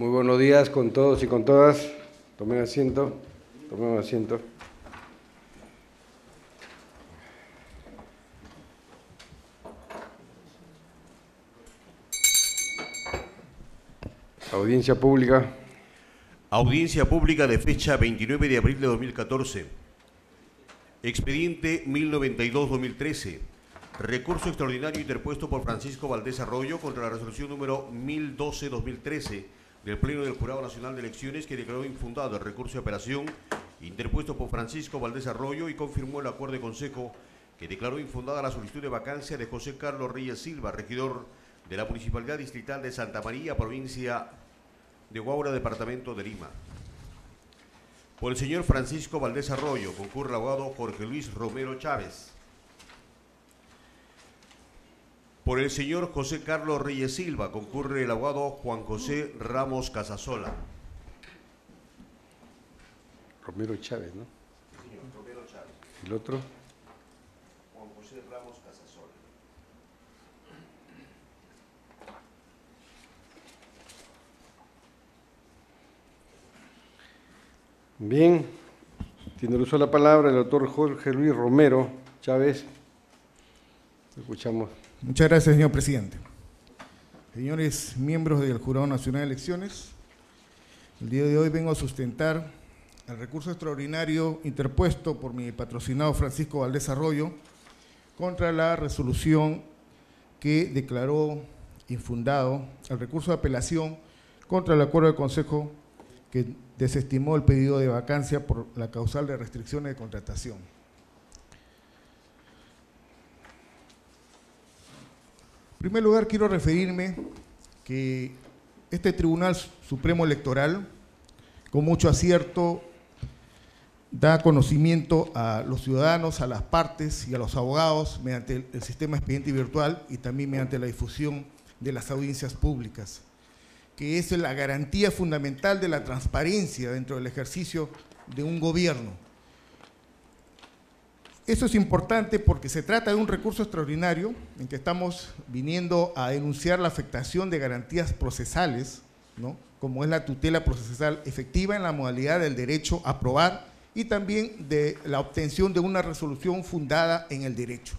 Muy buenos días con todos y con todas. Tomen asiento, tomen asiento. Audiencia pública. Audiencia pública de fecha 29 de abril de 2014. Expediente 1092-2013. Recurso extraordinario interpuesto por Francisco Valdés Arroyo contra la resolución número 1012-2013 del Pleno del Jurado Nacional de Elecciones que declaró infundado el recurso de operación interpuesto por Francisco Valdés Arroyo y confirmó el acuerdo de consejo que declaró infundada la solicitud de vacancia de José Carlos Reyes Silva, regidor de la Municipalidad Distrital de Santa María, provincia de Guaura, departamento de Lima. Por el señor Francisco Valdés Arroyo concurre el abogado Jorge Luis Romero Chávez. Por el señor José Carlos Reyes Silva concurre el abogado Juan José Ramos Casasola. Romero Chávez, ¿no? Señor, Romero Chávez. ¿El otro? Juan José Ramos Casasola. Bien, tiene el uso de la palabra el doctor Jorge Luis Romero Chávez. Escuchamos. Muchas gracias, señor presidente. Señores miembros del Jurado Nacional de Elecciones, el día de hoy vengo a sustentar el recurso extraordinario interpuesto por mi patrocinado Francisco Valdés Arroyo contra la resolución que declaró infundado el recurso de apelación contra el acuerdo del Consejo que desestimó el pedido de vacancia por la causal de restricciones de contratación. En primer lugar, quiero referirme que este Tribunal Supremo Electoral, con mucho acierto, da conocimiento a los ciudadanos, a las partes y a los abogados mediante el sistema expediente virtual y también mediante la difusión de las audiencias públicas, que es la garantía fundamental de la transparencia dentro del ejercicio de un gobierno esto es importante porque se trata de un recurso extraordinario en que estamos viniendo a denunciar la afectación de garantías procesales, como es la tutela procesal efectiva en la modalidad del derecho a aprobar y también de la obtención de una resolución fundada en el derecho.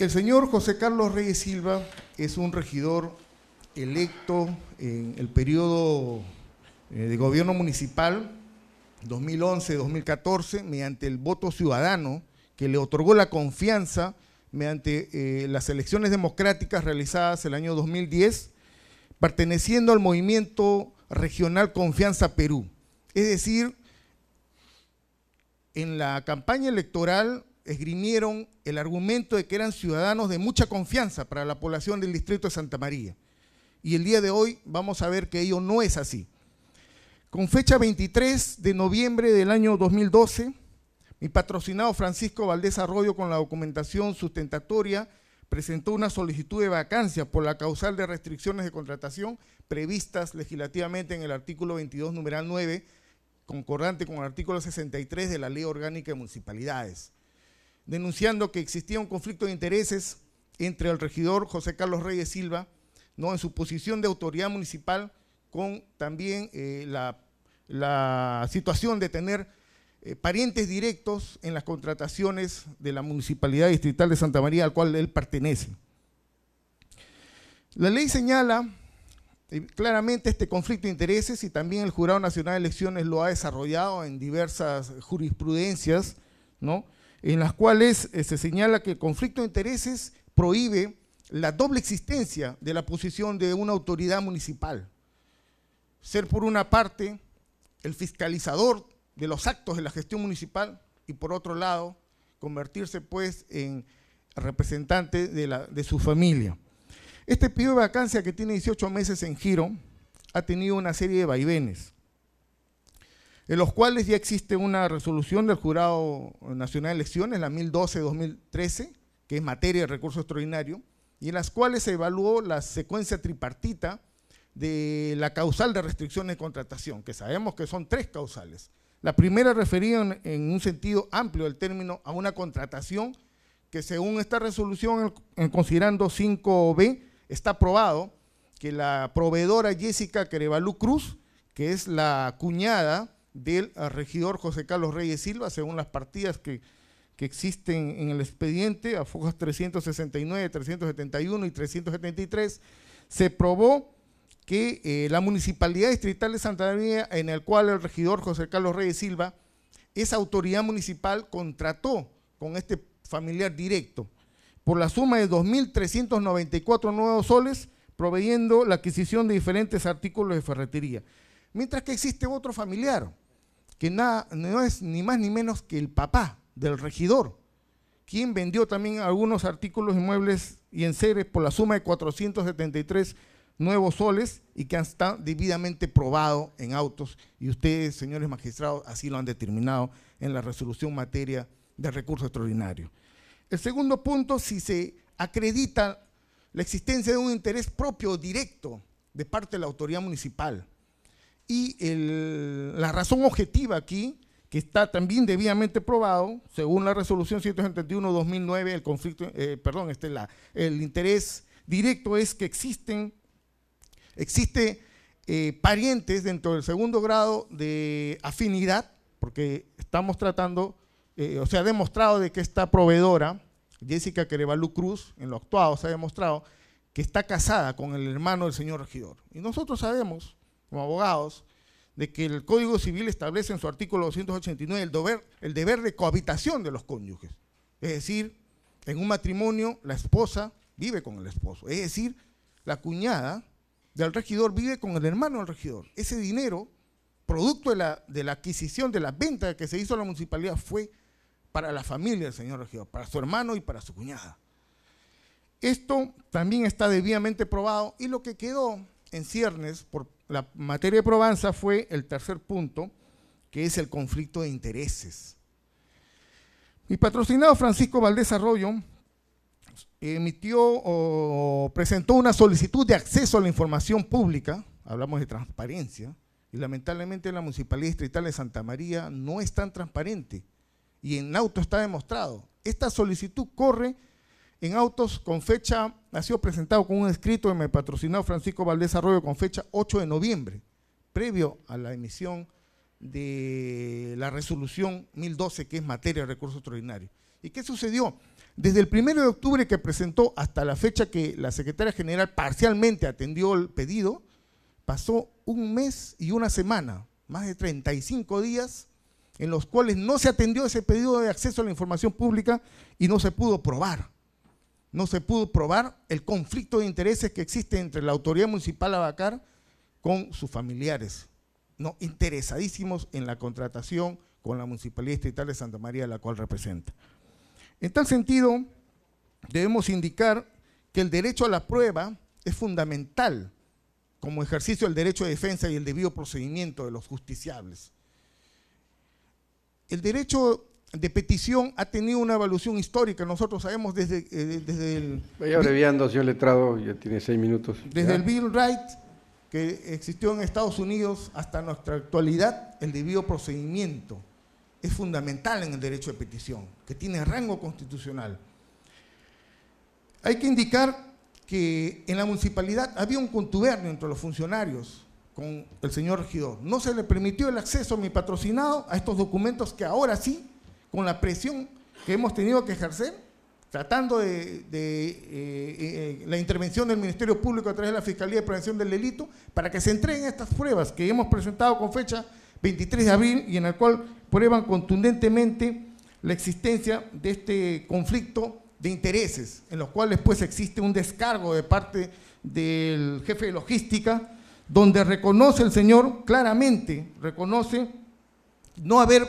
El señor José Carlos Reyes Silva es un regidor electo en el periodo eh, de gobierno municipal 2011-2014 mediante el voto ciudadano que le otorgó la confianza mediante eh, las elecciones democráticas realizadas el año 2010, perteneciendo al movimiento regional Confianza Perú. Es decir, en la campaña electoral esgrimieron el argumento de que eran ciudadanos de mucha confianza para la población del distrito de Santa María. Y el día de hoy vamos a ver que ello no es así con fecha 23 de noviembre del año 2012, mi patrocinado Francisco Valdés Arroyo con la documentación sustentatoria presentó una solicitud de vacancia por la causal de restricciones de contratación previstas legislativamente en el artículo 22, numeral 9, concordante con el artículo 63 de la Ley Orgánica de Municipalidades, denunciando que existía un conflicto de intereses entre el regidor José Carlos Reyes Silva, ¿no? en su posición de autoridad municipal, con también eh, la la situación de tener eh, parientes directos en las contrataciones de la Municipalidad Distrital de Santa María al cual él pertenece. La ley señala eh, claramente este conflicto de intereses y también el Jurado Nacional de Elecciones lo ha desarrollado en diversas jurisprudencias, ¿no? en las cuales eh, se señala que el conflicto de intereses prohíbe la doble existencia de la posición de una autoridad municipal. Ser por una parte el fiscalizador de los actos de la gestión municipal y por otro lado convertirse pues en representante de, su familia. Este periodo de vacancia que tiene 18 meses en giro ha tenido una serie de vaivenes, en los cuales ya existe una resolución del Jurado Nacional de Elecciones, la 1012-2013, que es materia de recurso extraordinario, y en las cuales se evaluó la secuencia tripartita de la causal de restricción de contratación, que sabemos que son tres causales. La primera refería en, un sentido amplio el término a una contratación que según esta resolución, en, considerando 5B, está probado que la proveedora Jessica Querevalú Cruz, que es la cuñada del ah, regidor José Carlos Reyes Silva, según las partidas que, existen en el expediente, a 369, 371 y 373, se probó que eh, la Municipalidad Distrital de Santa María, en el cual el regidor José Carlos Reyes Silva, esa autoridad municipal contrató con este familiar directo por la suma de 2.394 nuevos soles, proveyendo la adquisición de diferentes artículos de ferretería. Mientras que existe otro familiar, que nada, no es ni más ni menos que el papá del regidor, quien vendió también algunos artículos inmuebles y enseres por la suma de 473 nuevos soles y que han estado debidamente probado en autos y ustedes, señores magistrados, así lo han determinado en la resolución materia de recurso extraordinario. El segundo punto, si se acredita la existencia de un interés propio directo de parte de la autoridad municipal. Y la razón objetiva aquí, que está también debidamente probado, según la resolución 171-2009, el conflicto, eh, perdón, este, la, el interés directo es que existen Existe eh, parientes dentro del segundo grado de afinidad, porque estamos tratando, eh, o sea, ha demostrado de que esta proveedora, Jessica Querevalú Cruz, en lo actuado se ha demostrado que está casada con el hermano del señor regidor. Y nosotros sabemos, como abogados, de que el Código Civil establece en su artículo 289 el deber, el deber de cohabitación de los cónyuges. Es decir, en un matrimonio la esposa vive con el esposo. Es decir, la cuñada del regidor vive con el hermano del regidor. Ese dinero, producto de la, adquisición, de la venta que se hizo a la municipalidad, fue para la familia del señor regidor, para su hermano y para su cuñada. Esto también está debidamente probado y lo que quedó en ciernes por la materia de probanza fue el tercer punto, que es el conflicto de intereses. Mi patrocinado Francisco Valdés Arroyo emitió o presentó una solicitud de acceso a la información pública, hablamos de transparencia, y lamentablemente la Municipalidad Distrital de Santa María no es tan transparente y en auto está demostrado. Esta solicitud corre en autos con fecha, ha sido presentado con un escrito de mi patrocinado Francisco Valdés Arroyo con fecha 8 de noviembre, previo a la emisión de la resolución 1012 que es materia de recursos extraordinarios. ¿Y qué sucedió? Desde el 1 de octubre que presentó hasta la fecha que la secretaria general parcialmente atendió el pedido, pasó un mes y una semana, más de 35 días, en los cuales no se atendió ese pedido de acceso a la información pública y no se pudo probar. No se pudo probar el conflicto de intereses que existe entre la autoridad municipal Abacar con sus familiares, no interesadísimos en la contratación con la Municipalidad Distrital de Santa María, la cual representa. En tal sentido, debemos indicar que el derecho a la prueba es fundamental como ejercicio del derecho de defensa y el debido procedimiento de los justiciables. El derecho de petición ha tenido una evolución histórica. Nosotros sabemos desde, eh, desde el... abreviando, letrado, ya tiene seis minutos. Desde el Bill Wright, que existió en Estados Unidos, hasta nuestra actualidad, el debido procedimiento es fundamental en el derecho de petición, que tiene rango constitucional. Hay que indicar que en la municipalidad había un contubernio entre los funcionarios con el señor regidor. No se le permitió el acceso a mi patrocinado a estos documentos que ahora sí, con la presión que hemos tenido que ejercer, tratando de, eh, eh, la intervención del Ministerio Público a través de la Fiscalía de Prevención del Delito, para que se entreguen estas pruebas que hemos presentado con fecha 23 de abril y en el cual prueban contundentemente la existencia de este conflicto de intereses, en los cuales pues existe un descargo de parte del jefe de logística, donde reconoce el señor claramente, reconoce no haber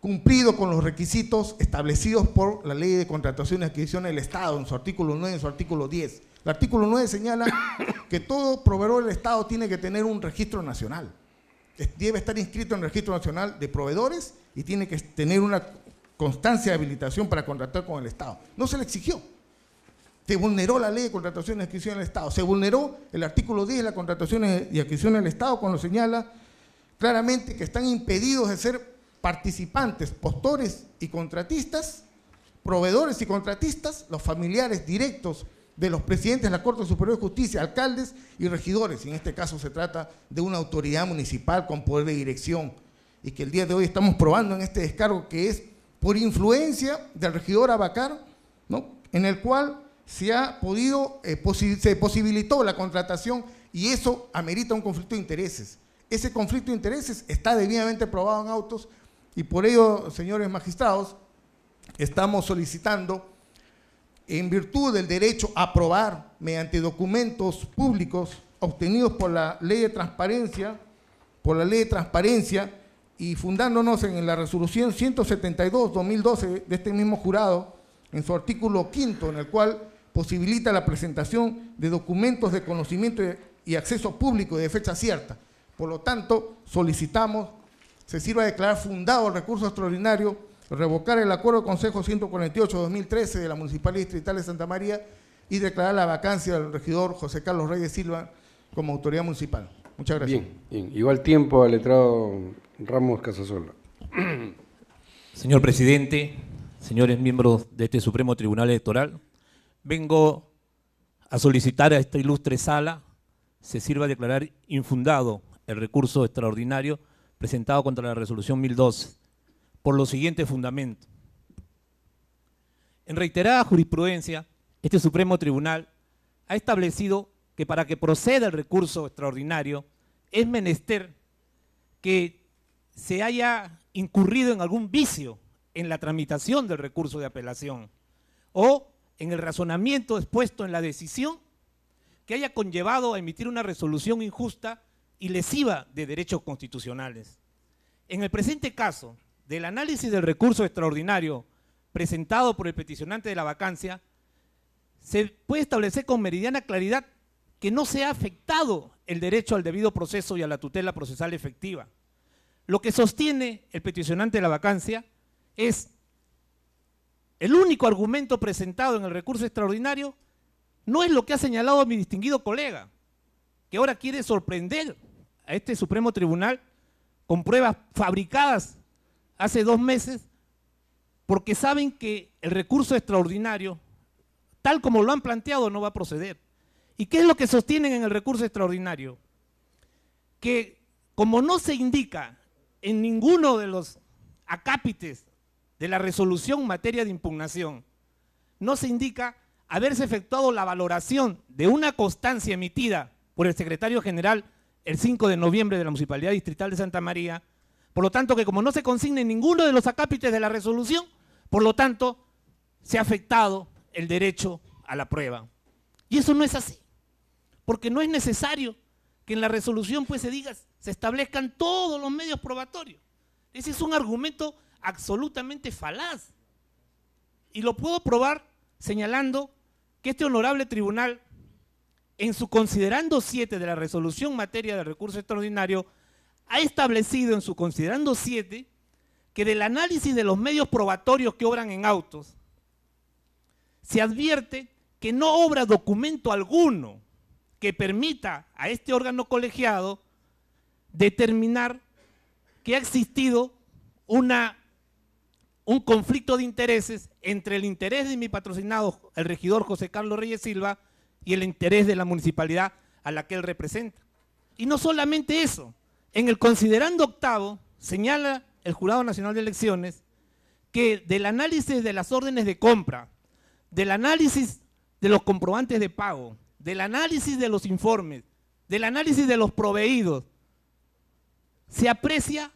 cumplido con los requisitos establecidos por la Ley de Contratación y Adquisición del Estado, en su artículo 9 y en su artículo 10. El artículo 9 señala que todo proveedor del Estado tiene que tener un registro nacional debe estar inscrito en el Registro Nacional de Proveedores y tiene que tener una constancia de habilitación para contratar con el Estado. No se le exigió. Se vulneró la ley de contratación y adquisición del Estado. Se vulneró el artículo 10 de la contratación y adquisición del Estado cuando señala claramente que están impedidos de ser participantes, postores y contratistas, proveedores y contratistas, los familiares directos de los presidentes de la Corte Superior de Justicia, alcaldes y regidores. Y en este caso se trata de una autoridad municipal con poder de dirección y que el día de hoy estamos probando en este descargo que es por influencia del regidor Abacar, ¿no? en el cual se ha podido, eh, se posibilitó la contratación y eso amerita un conflicto de intereses. Ese conflicto de intereses está debidamente probado en autos y por ello, señores magistrados, estamos solicitando en virtud del derecho a aprobar mediante documentos públicos obtenidos por la ley de transparencia, por la ley de transparencia y fundándonos en la resolución 172-2012 de este mismo jurado, en su artículo quinto, en el cual posibilita la presentación de documentos de conocimiento y acceso público de fecha cierta. Por lo tanto, solicitamos se sirva a declarar fundado el recurso extraordinario revocar el acuerdo del Consejo 148-2013 de la Municipalidad Distrital de Santa María y declarar la vacancia del regidor José Carlos Reyes Silva como autoridad municipal. Muchas gracias. Bien, igual tiempo al letrado Ramos Casasola. Señor presidente, señores miembros de este Supremo Tribunal Electoral, vengo a solicitar a esta ilustre sala se sirva a declarar infundado el recurso extraordinario presentado contra la resolución 1012 por los siguientes fundamentos. En reiterada jurisprudencia, este Supremo Tribunal ha establecido que para que proceda el recurso extraordinario es menester que se haya incurrido en algún vicio en la tramitación del recurso de apelación o en el razonamiento expuesto en la decisión que haya conllevado a emitir una resolución injusta y lesiva de derechos constitucionales. En el presente caso, del análisis del recurso extraordinario presentado por el peticionante de la vacancia, se puede establecer con meridiana claridad que no se ha afectado el derecho al debido proceso y a la tutela procesal efectiva. Lo que sostiene el peticionante de la vacancia es el único argumento presentado en el recurso extraordinario no es lo que ha señalado mi distinguido colega, que ahora quiere sorprender a este Supremo Tribunal con pruebas fabricadas hace dos meses porque saben que el recurso extraordinario, tal como lo han planteado, no va a proceder. ¿Y qué es lo que sostienen en el recurso extraordinario? Que como no se indica en ninguno de los acápites de la resolución en materia de impugnación, no se indica haberse efectuado la valoración de una constancia emitida por el secretario general el 5 de noviembre de la Municipalidad Distrital de Santa María, por lo tanto, que como no se consigne ninguno de los acápites de la resolución, por lo tanto, se ha afectado el derecho a la prueba. Y eso no es así, porque no es necesario que en la resolución pues se diga, se establezcan todos los medios probatorios. Ese es un argumento absolutamente falaz. Y lo puedo probar señalando que este honorable tribunal, en su considerando 7 de la resolución materia de recurso extraordinario, ha establecido en su considerando 7 que del análisis de los medios probatorios que obran en autos, se advierte que no obra documento alguno que permita a este órgano colegiado determinar que ha existido un conflicto de intereses entre el interés de mi patrocinado, el regidor José Carlos Reyes Silva, y el interés de la municipalidad a la que él representa. Y no solamente eso, en el considerando octavo, señala el Jurado Nacional de Elecciones que del análisis de las órdenes de compra, del análisis de los comprobantes de pago, del análisis de los informes, del análisis de los proveídos, se aprecia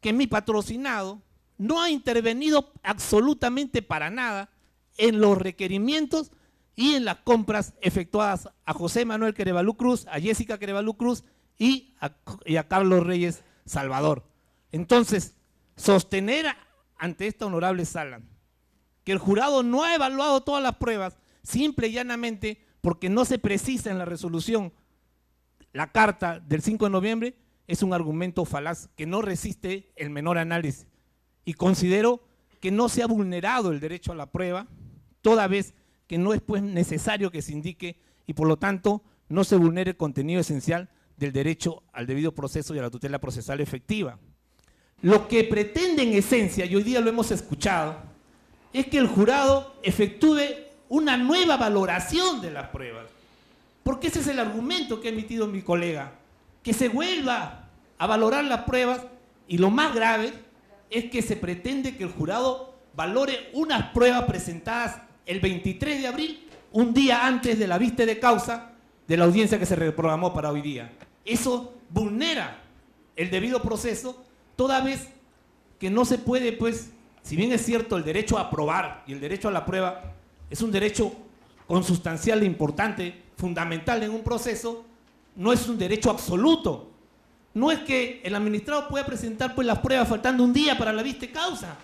que mi patrocinado no ha intervenido absolutamente para nada en los requerimientos y en las compras efectuadas a José Manuel Querevalú Cruz, a Jessica Querevalú Cruz y a, Carlos Reyes Salvador. Entonces, sostener ante esta honorable sala que el jurado no ha evaluado todas las pruebas, simple y llanamente porque no se precisa en la resolución la carta del 5 de noviembre, es un argumento falaz que no resiste el menor análisis. Y considero que no se ha vulnerado el derecho a la prueba, toda vez que no es pues necesario que se indique y por lo tanto no se vulnere el contenido esencial del derecho al debido proceso y a la tutela procesal efectiva. Lo que pretende en esencia, y hoy día lo hemos escuchado, es que el jurado efectúe una nueva valoración de las pruebas. Porque ese es el argumento que ha emitido mi colega, que se vuelva a valorar las pruebas y lo más grave es que se pretende que el jurado valore unas pruebas presentadas el 23 de abril, un día antes de la vista de causa de la audiencia que se reprogramó para hoy día. Eso vulnera el debido proceso, toda vez que no se puede, pues, si bien es cierto, el derecho a probar y el derecho a la prueba es un derecho consustancial e importante, fundamental en un proceso, no es un derecho absoluto. No es que el administrado pueda presentar pues, las pruebas faltando un día para la vista causa.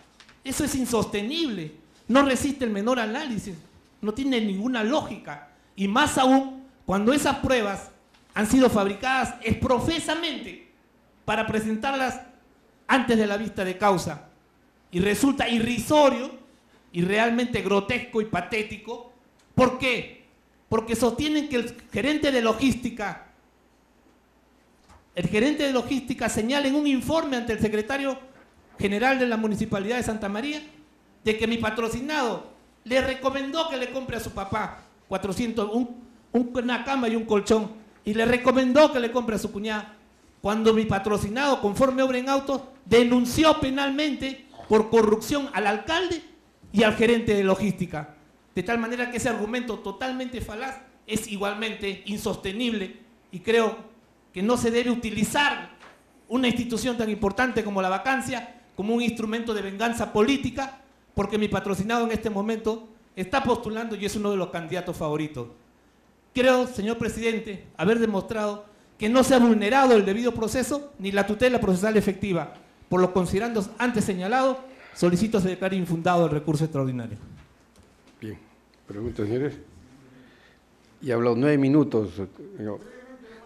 Eso es insostenible. No resiste el menor análisis. No tiene ninguna lógica. Y más aún cuando esas pruebas han sido fabricadas exprofesamente para presentarlas antes de la vista de causa. Y resulta irrisorio y realmente grotesco y patético. ¿Por qué? Porque sostienen que el gerente de logística, el gerente de logística señala en un informe ante el secretario general de la Municipalidad de Santa María de que mi patrocinado le recomendó que le compre a su papá 400, una cama y un colchón y le recomendó que le compre a su cuñada. Cuando mi patrocinado, conforme obra en autos, denunció penalmente por corrupción al alcalde y al gerente de logística. De tal manera que ese argumento totalmente falaz es igualmente insostenible y creo que no se debe utilizar una institución tan importante como la vacancia como un instrumento de venganza política porque mi patrocinado en este momento está postulando y es uno de los candidatos favoritos. Creo, señor presidente, haber demostrado que no se ha vulnerado el debido proceso ni la tutela procesal efectiva. Por lo considerando antes señalado, solicito se declare infundado el recurso extraordinario. Bien. ¿Preguntas, señores? Y habló nueve minutos.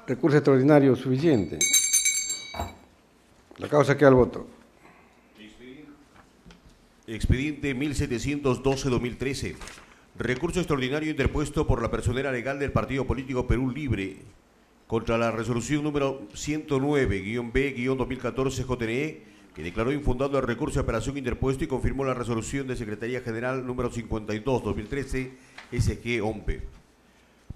Recurso extraordinario suficiente. La causa queda al voto. Expediente 1712-2013. Recurso extraordinario interpuesto por la personera legal del Partido Político Perú Libre contra la resolución número 109-B-2014 JNE que declaró infundado el recurso de operación interpuesto y confirmó la resolución de Secretaría General número 52-2013 SG-OMPE.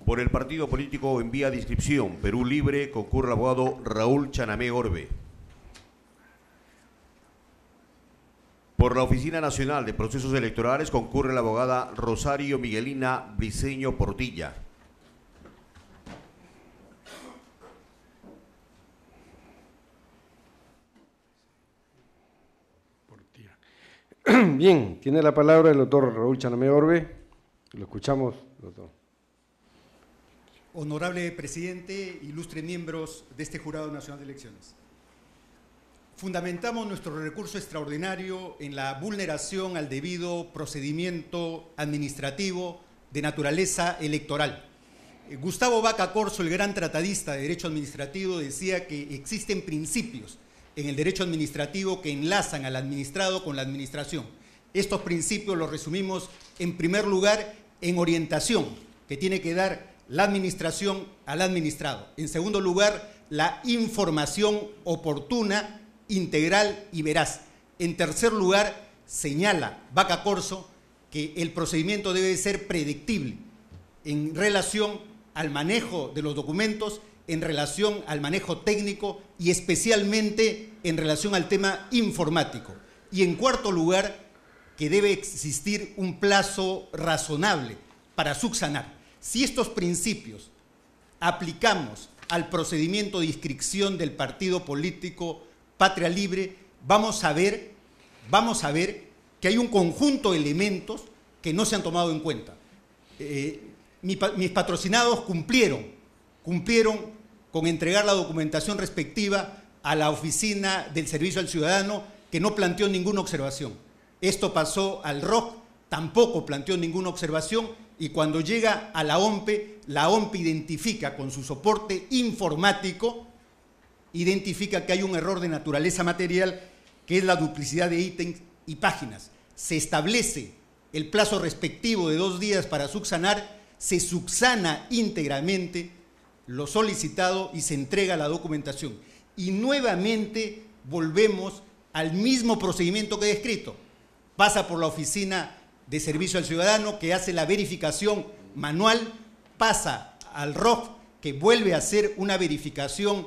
Por el partido político en vía de inscripción, Perú Libre, concurre abogado Raúl Chanamé Orbe. Por la Oficina Nacional de Procesos Electorales concurre la abogada Rosario Miguelina Briceño Portilla. Bien, tiene la palabra el doctor Raúl Chaname Orbe. Lo escuchamos, doctor. Honorable presidente, ilustres miembros de este Jurado Nacional de Elecciones. Fundamentamos nuestro recurso extraordinario en la vulneración al debido procedimiento administrativo de naturaleza electoral. Eh, Gustavo Vaca Corso, el gran tratadista de Derecho Administrativo, decía que existen principios en el derecho administrativo que enlazan al administrado con la administración. Estos principios los resumimos en primer lugar en orientación que tiene que dar la administración al administrado. En segundo lugar, la información oportuna integral y veraz. En tercer lugar, señala Vaca Corso que el procedimiento debe ser predictible en relación al manejo de los documentos, en relación al manejo técnico y especialmente en relación al tema informático. Y en cuarto lugar, que debe existir un plazo razonable para subsanar. Si estos principios aplicamos al procedimiento de inscripción del partido político Patria Libre, vamos a ver, vamos a ver que hay un conjunto de elementos que no se han tomado en cuenta. Eh, mis patrocinados cumplieron, cumplieron con entregar la documentación respectiva a la oficina del servicio al ciudadano que no planteó ninguna observación. Esto pasó al ROC, tampoco planteó ninguna observación y cuando llega a la OMPE, la OMP identifica con su soporte informático identifica que hay un error de naturaleza material, que es la duplicidad de ítems y páginas. Se establece el plazo respectivo de dos días para subsanar, se subsana íntegramente lo solicitado y se entrega la documentación. Y nuevamente volvemos al mismo procedimiento que he descrito. Pasa por la oficina de servicio al ciudadano que hace la verificación manual, pasa al ROF que vuelve a hacer una verificación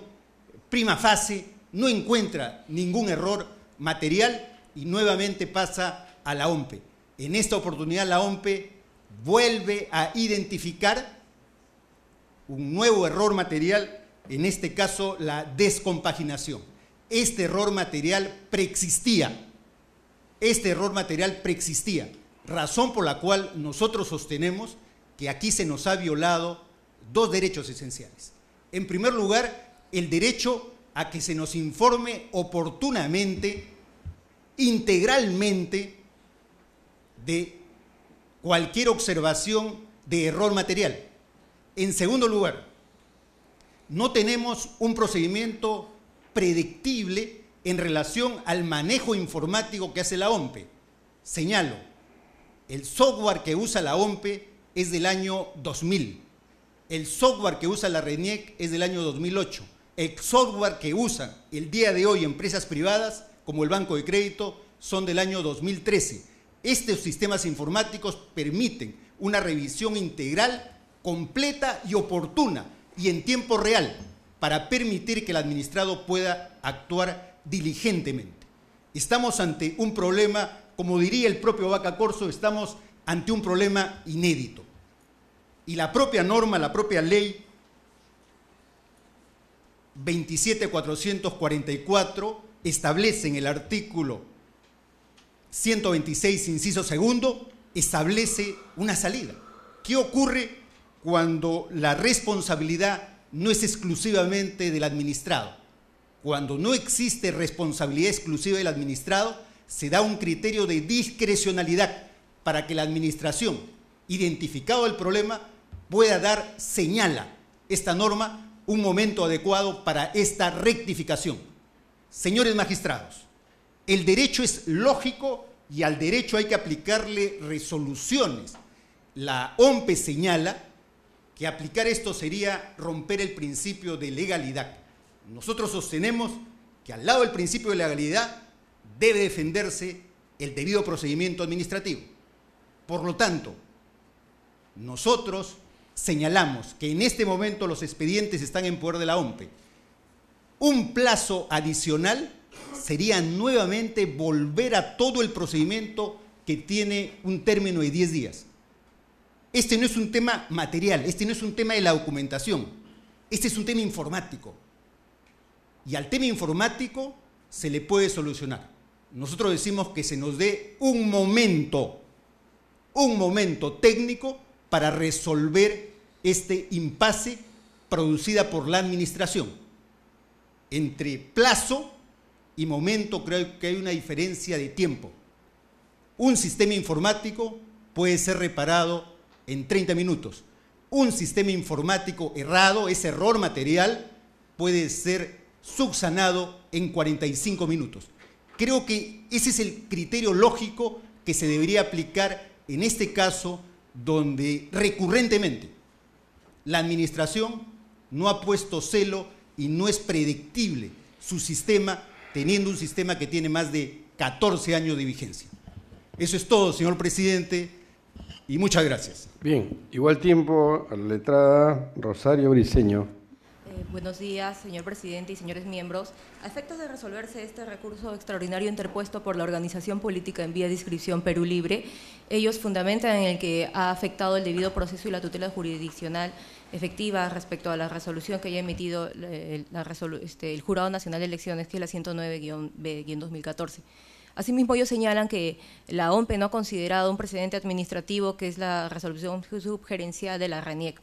prima fase, no encuentra ningún error material y nuevamente pasa a la OMPE. En esta oportunidad la OMPE vuelve a identificar un nuevo error material, en este caso la descompaginación. Este error material preexistía. Este error material preexistía, razón por la cual nosotros sostenemos que aquí se nos ha violado dos derechos esenciales. En primer lugar, el derecho a que se nos informe oportunamente, integralmente, de cualquier observación de error material. En segundo lugar, no tenemos un procedimiento predictible en relación al manejo informático que hace la OMPE. Señalo, el software que usa la OMPE es del año 2000. El software que usa la RENIEC es del año 2008 el software que usan el día de hoy empresas privadas, como el Banco de Crédito, son del año 2013. Estos sistemas informáticos permiten una revisión integral, completa y oportuna y en tiempo real para permitir que el administrado pueda actuar diligentemente. Estamos ante un problema, como diría el propio Vaca Corso, estamos ante un problema inédito. Y la propia norma, la propia ley 27444 establece en el artículo 126, inciso segundo, establece una salida. ¿Qué ocurre cuando la responsabilidad no es exclusivamente del administrado? Cuando no existe responsabilidad exclusiva del administrado, se da un criterio de discrecionalidad para que la administración, identificado el problema, pueda dar señala esta norma un momento adecuado para esta rectificación. Señores magistrados, el derecho es lógico y al derecho hay que aplicarle resoluciones. La OMPE señala que aplicar esto sería romper el principio de legalidad. Nosotros sostenemos que al lado del principio de legalidad debe defenderse el debido procedimiento administrativo. Por lo tanto, nosotros señalamos que en este momento los expedientes están en poder de la OMPE. Un plazo adicional sería nuevamente volver a todo el procedimiento que tiene un término de 10 días. Este no es un tema material, este no es un tema de la documentación, este es un tema informático. Y al tema informático se le puede solucionar. Nosotros decimos que se nos dé un momento, un momento técnico para resolver este impasse producida por la administración. Entre plazo y momento creo que hay una diferencia de tiempo. Un sistema informático puede ser reparado en 30 minutos. Un sistema informático errado, ese error material, puede ser subsanado en 45 minutos. Creo que ese es el criterio lógico que se debería aplicar en este caso donde recurrentemente la administración no ha puesto celo y no es predictible su sistema, teniendo un sistema que tiene más de 14 años de vigencia. Eso es todo, señor presidente, y muchas gracias. Bien, igual tiempo, la letrada Rosario Briseño. Eh, buenos días, señor presidente y señores miembros. A efectos de resolverse este recurso extraordinario interpuesto por la organización política en vía de inscripción Perú Libre, ellos fundamentan en el que ha afectado el debido proceso y la tutela jurisdiccional efectiva respecto a la resolución que haya emitido eh, este, el, Jurado Nacional de Elecciones, que es la 109-2014. Asimismo, ellos señalan que la OMPE no ha considerado un precedente administrativo, que es la resolución subgerencial de la RENIEC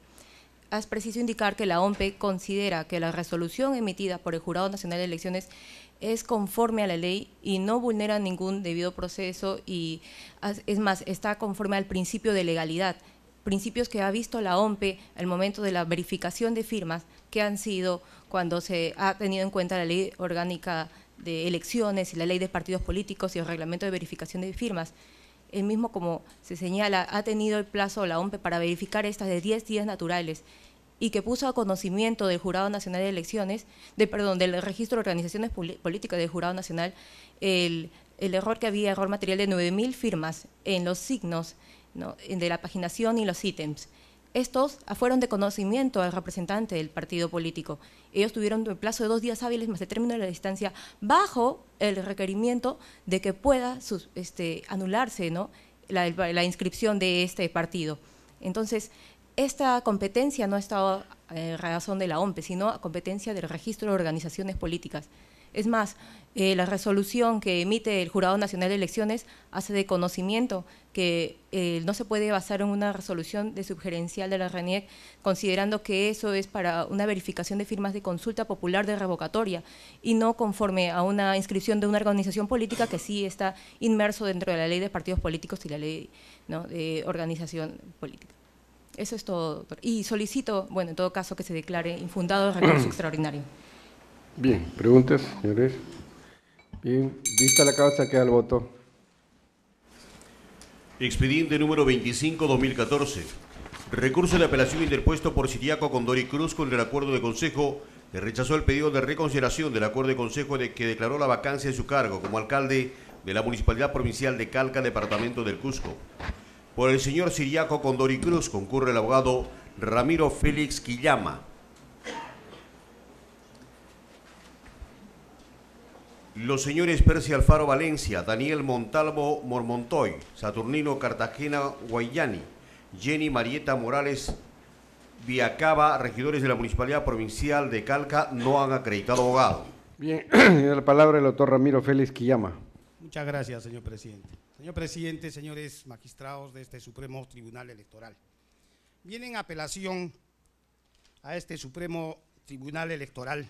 es preciso indicar que la OMP considera que la resolución emitida por el Jurado Nacional de Elecciones es conforme a la ley y no vulnera ningún debido proceso y es más, está conforme al principio de legalidad, principios que ha visto la OMP al momento de la verificación de firmas que han sido cuando se ha tenido en cuenta la ley orgánica de elecciones y la ley de partidos políticos y el reglamento de verificación de firmas el mismo, como se señala, ha tenido el plazo de la OMP para verificar estas de 10 días naturales y que puso a conocimiento del Jurado Nacional de Elecciones, de, perdón, del Registro de Organizaciones Políticas del Jurado Nacional, el, error que había, error material de 9.000 firmas en los signos de la paginación y los ítems. Estos fueron de conocimiento al representante del partido político. Ellos tuvieron un plazo de dos días hábiles más de término de la distancia bajo el requerimiento de que pueda este, anularse la, inscripción de este partido. Entonces, esta competencia no ha estado eh, en razón de la OMPE, sino competencia del registro de organizaciones políticas. Es más, eh, la resolución que emite el Jurado Nacional de Elecciones hace de conocimiento que eh, no se puede basar en una resolución de subgerencial de la RENIEC, considerando que eso es para una verificación de firmas de consulta popular de revocatoria y no conforme a una inscripción de una organización política que sí está inmerso dentro de la ley de partidos políticos y la ley de organización política. Eso es todo, doctor. Y solicito, bueno, en todo caso, que se declare infundado el recurso extraordinario. Bien, preguntas, señores. Bien, vista la causa, queda el voto. Expediente número 25-2014. Recurso de apelación interpuesto por Siriaco Condori Cruz con el acuerdo de consejo que rechazó el pedido de reconsideración del acuerdo de consejo de que declaró la vacancia de su cargo como alcalde de la Municipalidad Provincial de Calca, departamento del Cusco. Por el señor Siriaco Condori Cruz concurre el abogado Ramiro Félix Quillama. Los señores Percy Alfaro Valencia, Daniel Montalvo Mormontoy, Saturnino Cartagena Guayani, Jenny Marieta Morales Viacaba, regidores de la Municipalidad Provincial de Calca, no han acreditado abogado. Bien, la palabra el doctor Ramiro Félix Quillama. Muchas gracias, señor presidente. Señor presidente, señores magistrados de este Supremo Tribunal Electoral. Viene en apelación a este Supremo Tribunal Electoral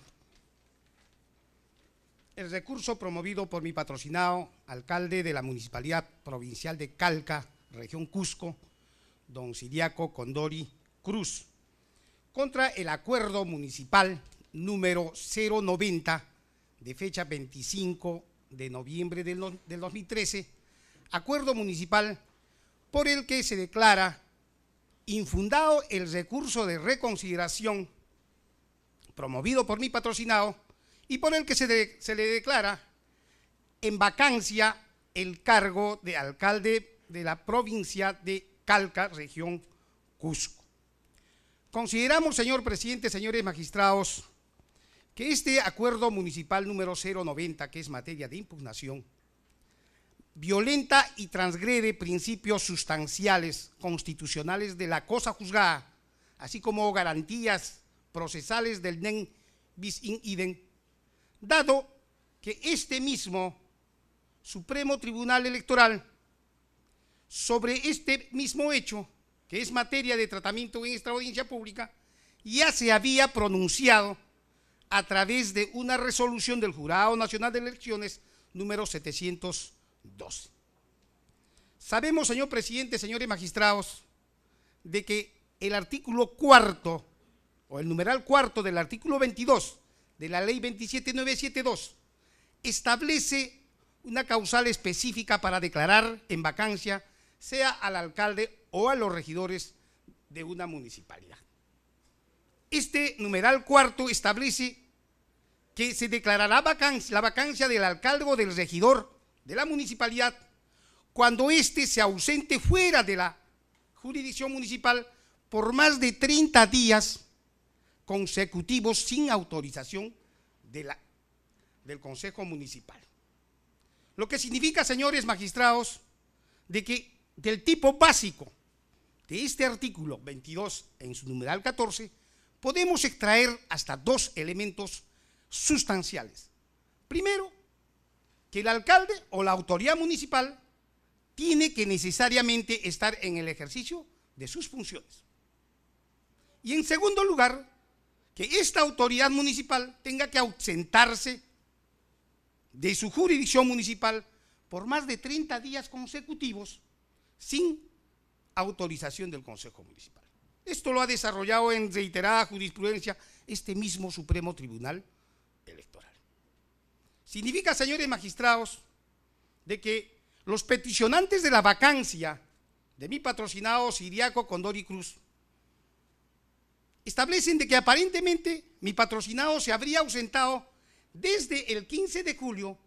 el recurso promovido por mi patrocinado, alcalde de la Municipalidad Provincial de Calca, región Cusco, don Siriaco Condori Cruz, contra el acuerdo municipal número 090 de fecha 25 de noviembre del, del 2013, acuerdo municipal por el que se declara infundado el recurso de reconsideración promovido por mi patrocinado y por el que se, le declara en vacancia el cargo de alcalde de la provincia de Calca, región Cusco. Consideramos, señor presidente, señores magistrados, que este acuerdo municipal número 090, que es materia de impugnación, violenta y transgrede principios sustanciales constitucionales de la cosa juzgada, así como garantías procesales del NEN bis in idem dado que este mismo Supremo Tribunal Electoral, sobre este mismo hecho, que es materia de tratamiento en esta audiencia pública, ya se había pronunciado a través de una resolución del Jurado Nacional de Elecciones número 712. Sabemos, señor presidente, señores magistrados, de que el artículo cuarto o el numeral cuarto del artículo 22 de la Ley 27972 establece una causal específica para declarar en vacancia sea al alcalde o a los regidores de una municipalidad. Este numeral cuarto establece que se declarará la vacancia del alcalde o del regidor de la municipalidad cuando éste se ausente fuera de la jurisdicción municipal por más de 30 días consecutivos sin autorización de la, del Consejo Municipal. Lo que significa, señores magistrados, de que del tipo básico de este artículo 22 en su numeral 14, podemos extraer hasta dos elementos sustanciales. Primero, que el alcalde o la autoridad municipal tiene que necesariamente estar en el ejercicio de sus funciones. Y en segundo lugar, que esta autoridad municipal tenga que ausentarse de su jurisdicción municipal por más de 30 días consecutivos sin autorización del Consejo Municipal. Esto lo ha desarrollado en reiterada jurisprudencia este mismo Supremo Tribunal Electoral. Significa, señores magistrados, de que los peticionantes de la vacancia de mi patrocinado Siriaco Condori Cruz establecen de que aparentemente mi patrocinado se habría ausentado desde el 15 de julio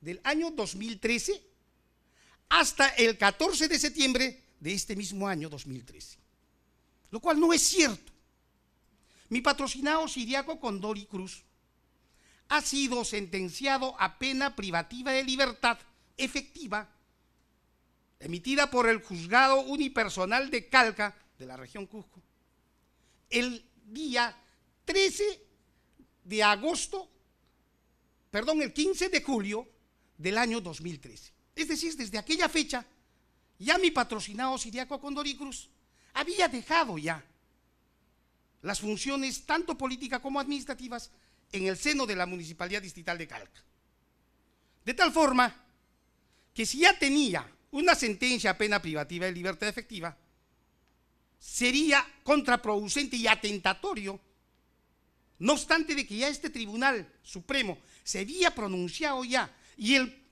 del año 2013 hasta el 14 de septiembre de este mismo año 2013, lo cual no es cierto. Mi patrocinado siriaco Condori Cruz ha sido sentenciado a pena privativa de libertad efectiva emitida por el juzgado unipersonal de Calca de la región Cusco el día 13 de agosto, perdón, el 15 de julio del año 2013. Es decir, desde aquella fecha, ya mi patrocinado Siriaco Cruz había dejado ya las funciones tanto políticas como administrativas en el seno de la Municipalidad Distrital de Calca. De tal forma que si ya tenía una sentencia a pena privativa de libertad efectiva, sería contraproducente y atentatorio, no obstante de que ya este Tribunal Supremo se había pronunciado ya y el,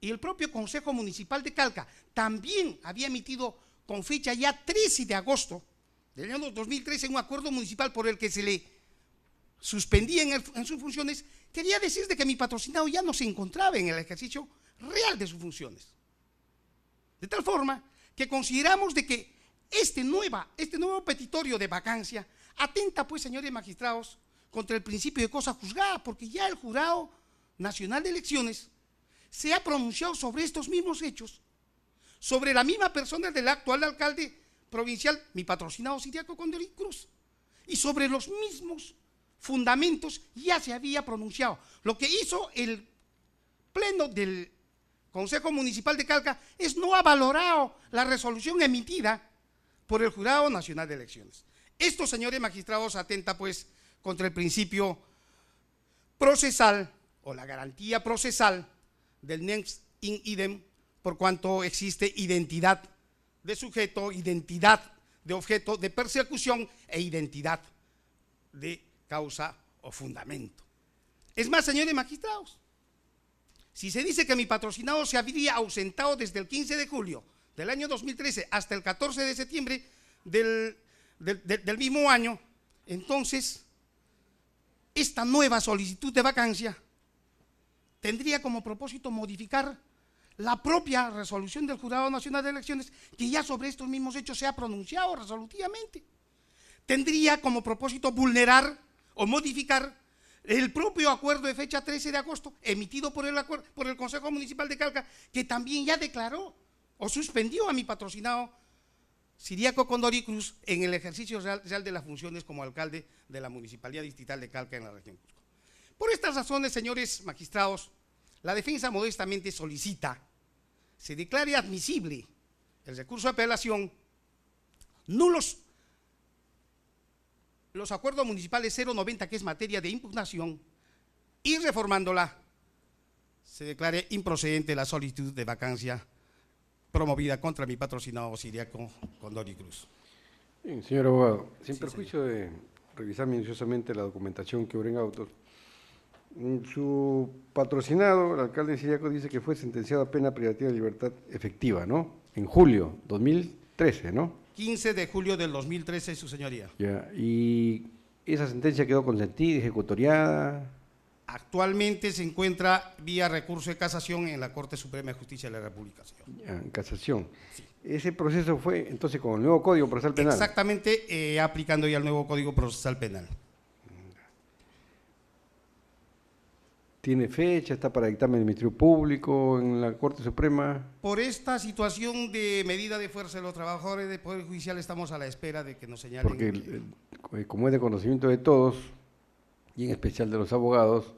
y el propio Consejo Municipal de Calca también había emitido con fecha ya 13 de agosto del año 2013 un acuerdo municipal por el que se le suspendía en, en sus funciones, quería decir de que mi patrocinado ya no se encontraba en el ejercicio real de sus funciones. De tal forma que consideramos de que este, nueva, este nuevo petitorio de vacancia atenta, pues, señores magistrados, contra el principio de cosa juzgada, porque ya el Jurado Nacional de Elecciones se ha pronunciado sobre estos mismos hechos, sobre la misma persona del actual alcalde provincial, mi patrocinado Siriaco y Cruz, y sobre los mismos fundamentos ya se había pronunciado. Lo que hizo el Pleno del Consejo Municipal de Calca es no ha valorado la resolución emitida por el Jurado Nacional de Elecciones. Estos señores magistrados atenta pues contra el principio procesal o la garantía procesal del next in idem por cuanto existe identidad de sujeto, identidad de objeto de persecución e identidad de causa o fundamento. Es más, señores magistrados, si se dice que mi patrocinado se habría ausentado desde el 15 de julio del año 2013 hasta el 14 de septiembre del, mismo año, entonces esta nueva solicitud de vacancia tendría como propósito modificar la propia resolución del Jurado Nacional de Elecciones, que ya sobre estos mismos hechos se ha pronunciado resolutivamente. Tendría como propósito vulnerar o modificar el propio acuerdo de fecha 13 de agosto, emitido por el, por el Consejo Municipal de Calca, que también ya declaró o suspendió a mi patrocinado Siriaco Condori Cruz en el ejercicio real, de las funciones como alcalde de la Municipalidad Distrital de Calca en la región Cusco. Por estas razones, señores magistrados, la defensa modestamente solicita se declare admisible el recurso de apelación, nulos los acuerdos municipales 090, que es materia de impugnación, y reformándola, se declare improcedente la solicitud de vacancia promovida contra mi patrocinado siriaco Dori Cruz. Bien, señor abogado, sin perjuicio de revisar minuciosamente la documentación que obren autos, mm, su patrocinado, el alcalde siriaco, dice que fue sentenciado a pena privativa de libertad efectiva, ¿no? En julio 2013, ¿no? 15 de julio del 2013, su señoría. Ya, y esa sentencia quedó consentida, ejecutoriada. Actualmente se encuentra vía recurso de casación en la Corte Suprema de Justicia de la República. en casación. Ese proceso fue entonces con el nuevo Código Procesal Penal. Exactamente, eh, aplicando ya el nuevo Código Procesal Penal. ¿Tiene fecha? ¿Está para dictamen del Ministerio Público en la Corte Suprema? Por esta situación de medida de fuerza de los trabajadores del Poder Judicial estamos a la espera de que nos señalen. Porque, como es de conocimiento de todos, y en especial de los abogados,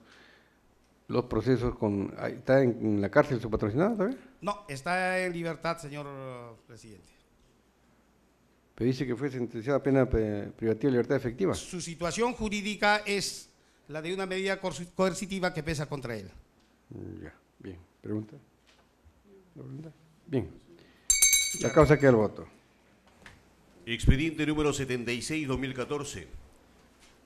los procesos con... ¿Está en la cárcel su patrocinado No, está en libertad, señor eh, presidente. Pero dice que fue sentenciado a pena privativa de libertad efectiva. Su situación jurídica es la de una medida coercitiva que pesa contra él. Mm, ya, bien. ¿Pregunta? pregunta? Bien. La causa queda el voto. Expediente número 76-2014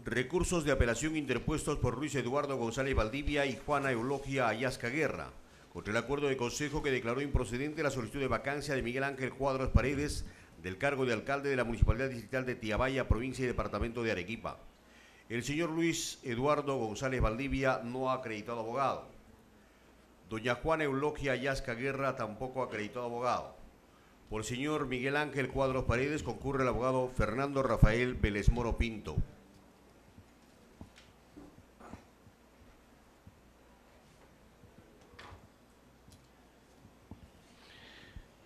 recursos de apelación interpuestos por Luis Eduardo González Valdivia y Juana Eulogia Ayasca Guerra contra el acuerdo de consejo que declaró improcedente la solicitud de vacancia de Miguel Ángel Cuadros Paredes del cargo de alcalde de la Municipalidad Distrital de Tiabaya, provincia y departamento de Arequipa. El señor Luis Eduardo González Valdivia no ha acreditado abogado. Doña Juana Eulogia Ayasca Guerra tampoco ha acreditado abogado. Por el señor Miguel Ángel Cuadros Paredes concurre el abogado Fernando Rafael Vélez Moro Pinto.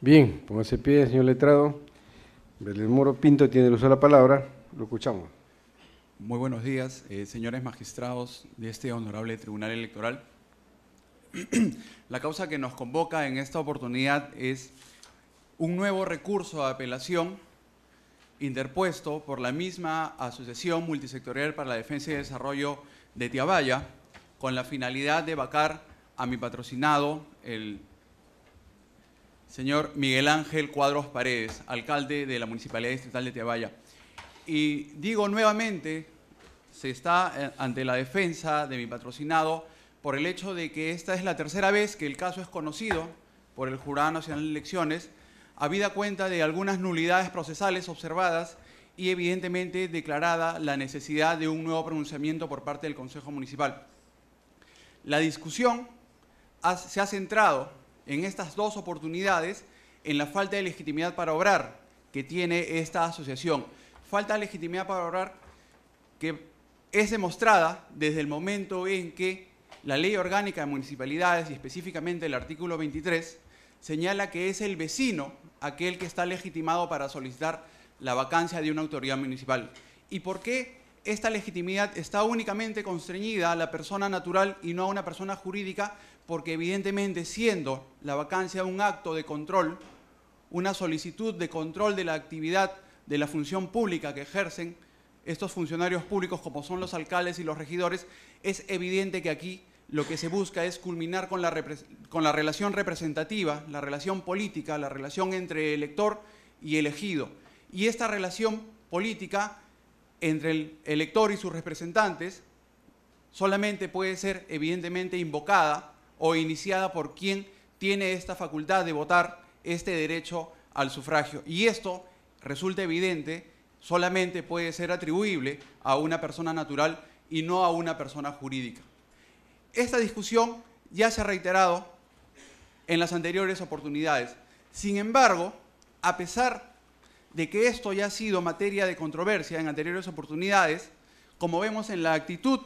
Bien, póngase pie, señor letrado. Belén Moro Pinto tiene el uso de la palabra. Lo escuchamos. Muy buenos días, eh, señores magistrados de este honorable Tribunal Electoral. la causa que nos convoca en esta oportunidad es un nuevo recurso de apelación interpuesto por la misma Asociación Multisectorial para la Defensa y Desarrollo de Tiabaya con la finalidad de vacar a mi patrocinado, el señor Miguel Ángel Cuadros Paredes, alcalde de la Municipalidad Distrital de Tiabaya. Y digo nuevamente, se está eh, ante la defensa de mi patrocinado por el hecho de que esta es la tercera vez que el caso es conocido por el Jurado Nacional de Elecciones, habida cuenta de algunas nulidades procesales observadas y evidentemente declarada la necesidad de un nuevo pronunciamiento por parte del Consejo Municipal. La discusión se ha centrado en estas dos oportunidades en la falta de legitimidad para obrar que tiene esta asociación. Falta de legitimidad para obrar que es demostrada desde el momento en que la Ley Orgánica de Municipalidades y específicamente el artículo 23 señala que es el vecino aquel que está legitimado para solicitar la vacancia de una autoridad municipal. ¿Y por qué esta legitimidad está únicamente constreñida a la persona natural y no a una persona jurídica? porque evidentemente siendo la vacancia un acto de control, una solicitud de control de la actividad de la función pública que ejercen estos funcionarios públicos como son los alcaldes y los regidores, es evidente que aquí lo que se busca es culminar con la, con la relación representativa, la relación política, la relación entre elector y elegido. Y esta relación política entre el elector y sus representantes solamente puede ser evidentemente invocada o iniciada por quien tiene esta facultad de votar este derecho al sufragio. Y esto resulta evidente, solamente puede ser atribuible a una persona natural y no a una persona jurídica. Esta discusión ya se ha reiterado en las anteriores oportunidades. Sin embargo, a pesar de que esto ya ha sido materia de controversia en anteriores oportunidades, como vemos en la actitud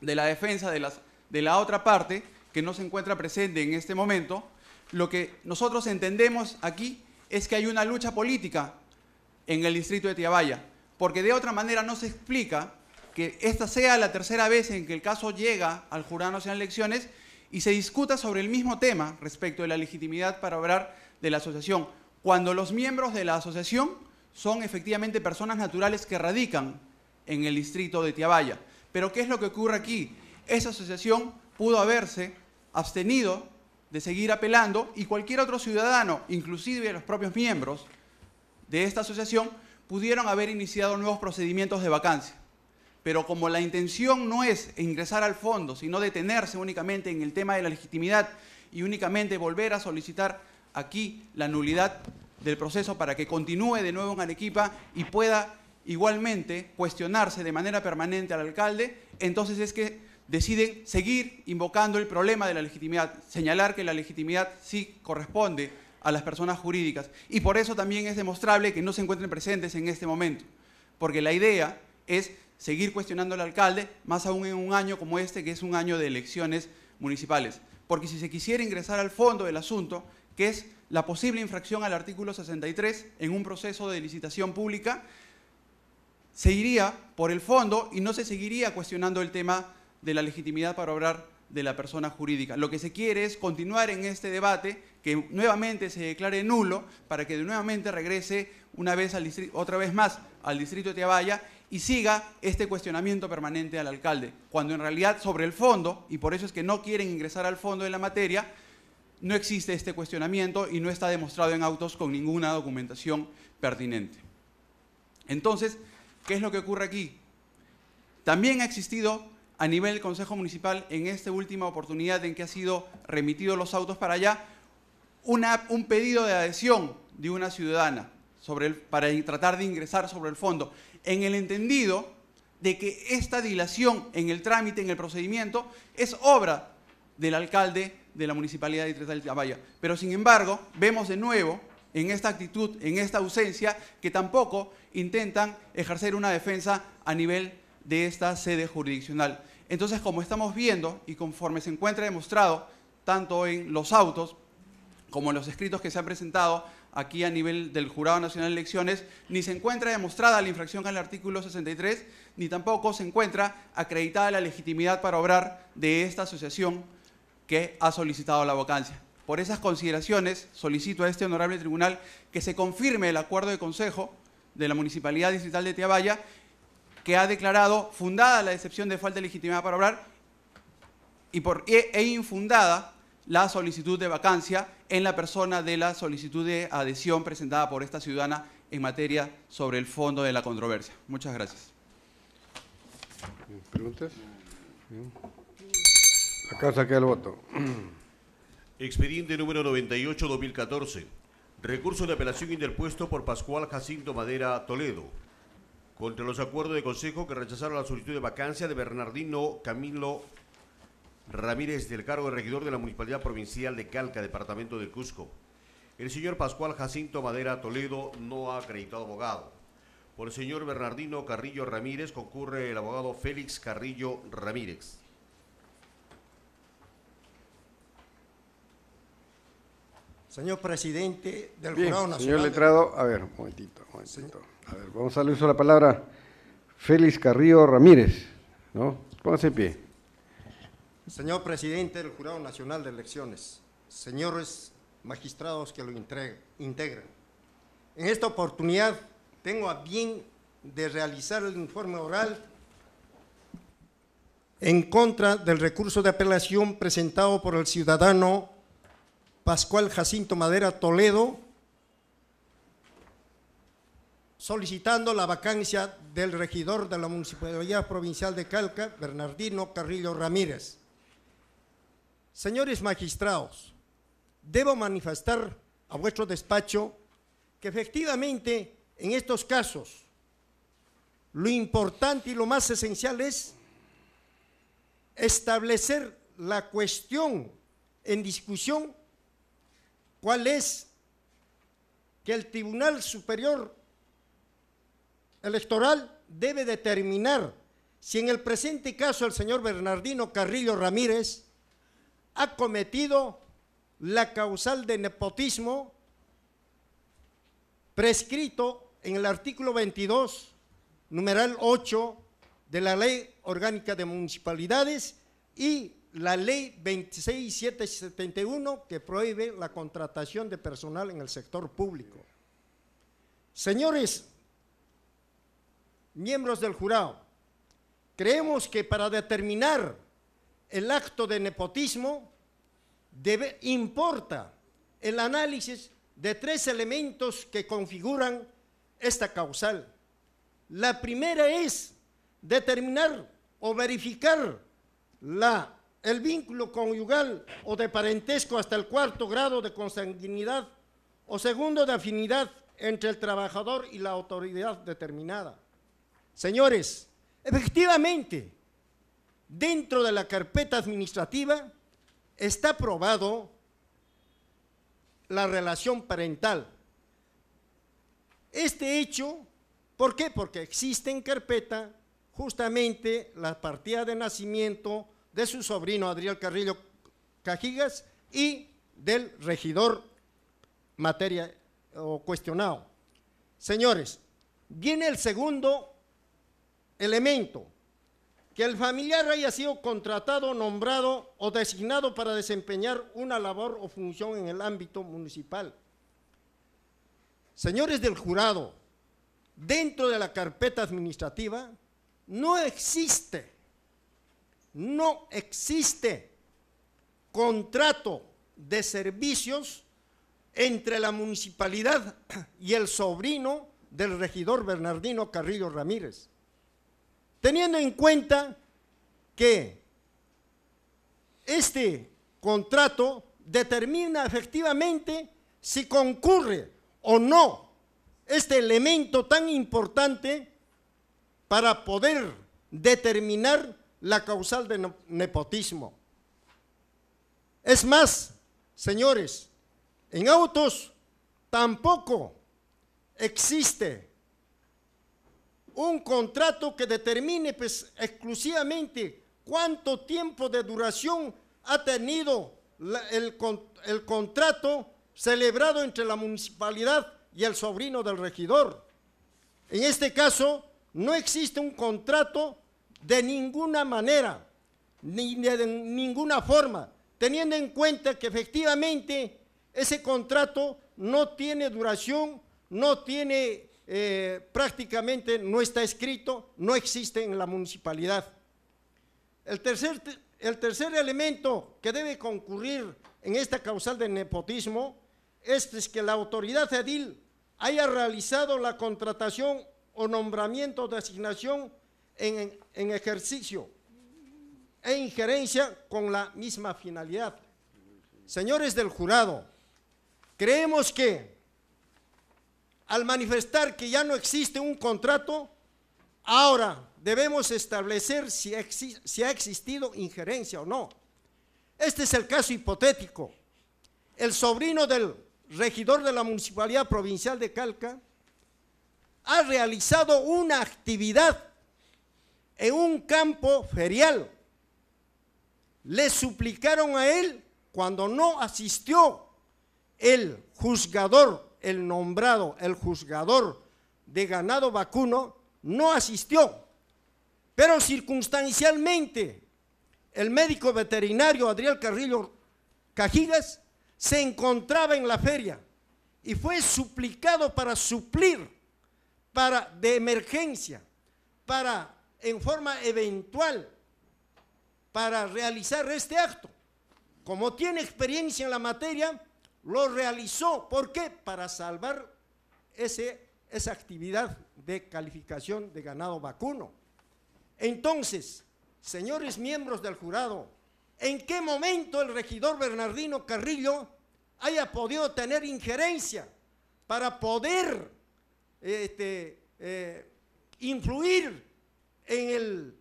de la defensa de, de la otra parte, que no se encuentra presente en este momento, lo que nosotros entendemos aquí es que hay una lucha política en el distrito de Tiabaya, porque de otra manera no se explica que esta sea la tercera vez en que el caso llega al jurado nacional de elecciones y se discuta sobre el mismo tema respecto de la legitimidad para obrar de la asociación, cuando los miembros de la asociación son efectivamente personas naturales que radican en el distrito de Tiabaya. Pero ¿qué es lo que ocurre aquí? Esa asociación pudo haberse abstenido de seguir apelando y cualquier otro ciudadano, inclusive los propios miembros de esta asociación, pudieron haber iniciado nuevos procedimientos de vacancia. Pero como la intención no es ingresar al fondo, sino detenerse únicamente en el tema de la legitimidad y únicamente volver a solicitar aquí la nulidad del proceso para que continúe de nuevo en Arequipa y pueda igualmente cuestionarse de manera permanente al alcalde, entonces es que deciden seguir invocando el problema de la legitimidad, señalar que la legitimidad sí corresponde a las personas jurídicas. Y por eso también es demostrable que no se encuentren presentes en este momento, porque la idea es seguir cuestionando al alcalde, más aún en un año como este, que es un año de elecciones municipales. Porque si se quisiera ingresar al fondo del asunto, que es la posible infracción al artículo 63 en un proceso de licitación pública, se iría por el fondo y no se seguiría cuestionando el tema de la legitimidad para obrar de la persona jurídica. Lo que se quiere es continuar en este debate, que nuevamente se declare nulo, para que nuevamente regrese una vez otra vez más al distrito de Tiabaya y siga este cuestionamiento permanente al alcalde, cuando en realidad sobre el fondo, y por eso es que no quieren ingresar al fondo de la materia, no existe este cuestionamiento y no está demostrado en autos con ninguna documentación pertinente. Entonces, ¿qué es lo que ocurre aquí? También ha existido a nivel del Consejo Municipal en esta última oportunidad en que ha sido remitidos los autos para allá, un pedido de adhesión de una ciudadana para tratar de ingresar sobre el fondo, en el entendido de que esta dilación en el trámite, en el procedimiento, es obra del alcalde de la Municipalidad de Tres Valla. Pero sin embargo, vemos de nuevo en esta actitud, en esta ausencia, que tampoco intentan ejercer una defensa a nivel de esta sede jurisdiccional. Entonces, como estamos viendo y conforme se encuentra demostrado, tanto en los autos como en los escritos que se han presentado aquí a nivel del Jurado Nacional de Elecciones, ni se encuentra demostrada la infracción al artículo 63, ni tampoco se encuentra acreditada la legitimidad para obrar de esta asociación que ha solicitado la vacancia. Por esas consideraciones, solicito a este honorable tribunal que se confirme el acuerdo de consejo de la Municipalidad Distrital de Tiabaya que ha declarado fundada la excepción de falta de legitimidad para hablar y por, e, e infundada la solicitud de vacancia en la persona de la solicitud de adhesión presentada por esta ciudadana en materia sobre el fondo de la controversia. Muchas gracias. ¿Preguntas? Acá La el voto. Expediente número 98-2014. Recurso de apelación interpuesto por Pascual Jacinto Madera Toledo contra los acuerdos de consejo que rechazaron la solicitud de vacancia de Bernardino Camilo Ramírez del cargo de regidor de la Municipalidad Provincial de Calca, Departamento de Cusco. El señor Pascual Jacinto Madera Toledo no ha acreditado abogado. Por el señor Bernardino Carrillo Ramírez concurre el abogado Félix Carrillo Ramírez. Señor presidente del Bien, Jurado Nacional. Señor letrado, a ver, un momentito, un momentito vamos a darle uso la palabra Félix Carrillo Ramírez, ¿no? Póngase en pie. Señor presidente del Jurado Nacional de Elecciones, señores magistrados que lo integran, en esta oportunidad tengo a bien de realizar el informe oral en contra del recurso de apelación presentado por el ciudadano Pascual Jacinto Madera Toledo, solicitando la vacancia del regidor de la Municipalidad Provincial de Calca, Bernardino Carrillo Ramírez. Señores magistrados, debo manifestar a vuestro despacho que efectivamente en estos casos lo importante y lo más esencial es establecer la cuestión en discusión, cuál es que el Tribunal Superior electoral debe determinar si en el presente caso el señor Bernardino Carrillo Ramírez ha cometido la causal de nepotismo prescrito en el artículo 22, numeral 8 de la Ley Orgánica de Municipalidades y la Ley 26771 que prohíbe la contratación de personal en el sector público. Señores, miembros del jurado, creemos que para determinar el acto de nepotismo importa el análisis de tres elementos que configuran esta causal. La primera es determinar o verificar el vínculo conyugal o de parentesco hasta el cuarto grado de consanguinidad o segundo de afinidad entre el trabajador y la autoridad determinada. Señores, efectivamente, dentro de la carpeta administrativa está aprobado la relación parental. Este hecho, ¿por qué? Porque existe en carpeta justamente la partida de nacimiento de su sobrino Adriel Carrillo Cajigas y del regidor materia o cuestionado. Señores, viene el segundo elemento, que el familiar haya sido contratado, nombrado o designado para desempeñar una labor o función en el ámbito municipal. Señores del jurado, dentro de la carpeta administrativa no existe, no existe contrato de servicios entre la municipalidad y el sobrino del regidor Bernardino Carrillo Ramírez. Teniendo en cuenta que este contrato determina efectivamente si concurre o no este elemento tan importante para poder determinar la causal del nepotismo. Es más, señores, en autos tampoco existe un contrato que determine pues, exclusivamente cuánto tiempo de duración ha tenido el, el contrato celebrado entre la municipalidad y el sobrino del regidor. En este caso, no existe un contrato de ninguna manera, ni de ninguna forma, teniendo en cuenta que efectivamente ese contrato no tiene duración, no tiene eh, prácticamente no está escrito, no existe en la municipalidad. El tercer, el tercer elemento que debe concurrir en esta causal de nepotismo es que la autoridad edil haya realizado la contratación o nombramiento de asignación en, en ejercicio e injerencia con la misma finalidad. Señores del jurado, creemos que al manifestar que ya no existe un contrato, ahora debemos establecer si, si ha existido injerencia o no. Este es el caso hipotético. El sobrino del regidor de la Municipalidad Provincial de Calca ha realizado una actividad en un campo ferial. Le suplicaron a él cuando no asistió el juzgador el nombrado, el juzgador de ganado vacuno, no asistió. Pero circunstancialmente, el médico veterinario Adriel Carrillo Cajigas se encontraba en la feria y fue suplicado para suplir para de emergencia, para en forma eventual para realizar este acto. Como tiene experiencia en la materia, lo realizó. ¿Por qué? Para salvar ese, esa actividad de calificación de ganado vacuno. Entonces, señores miembros del jurado, ¿en qué momento el regidor Bernardino Carrillo haya podido tener injerencia para poder este, eh, influir en el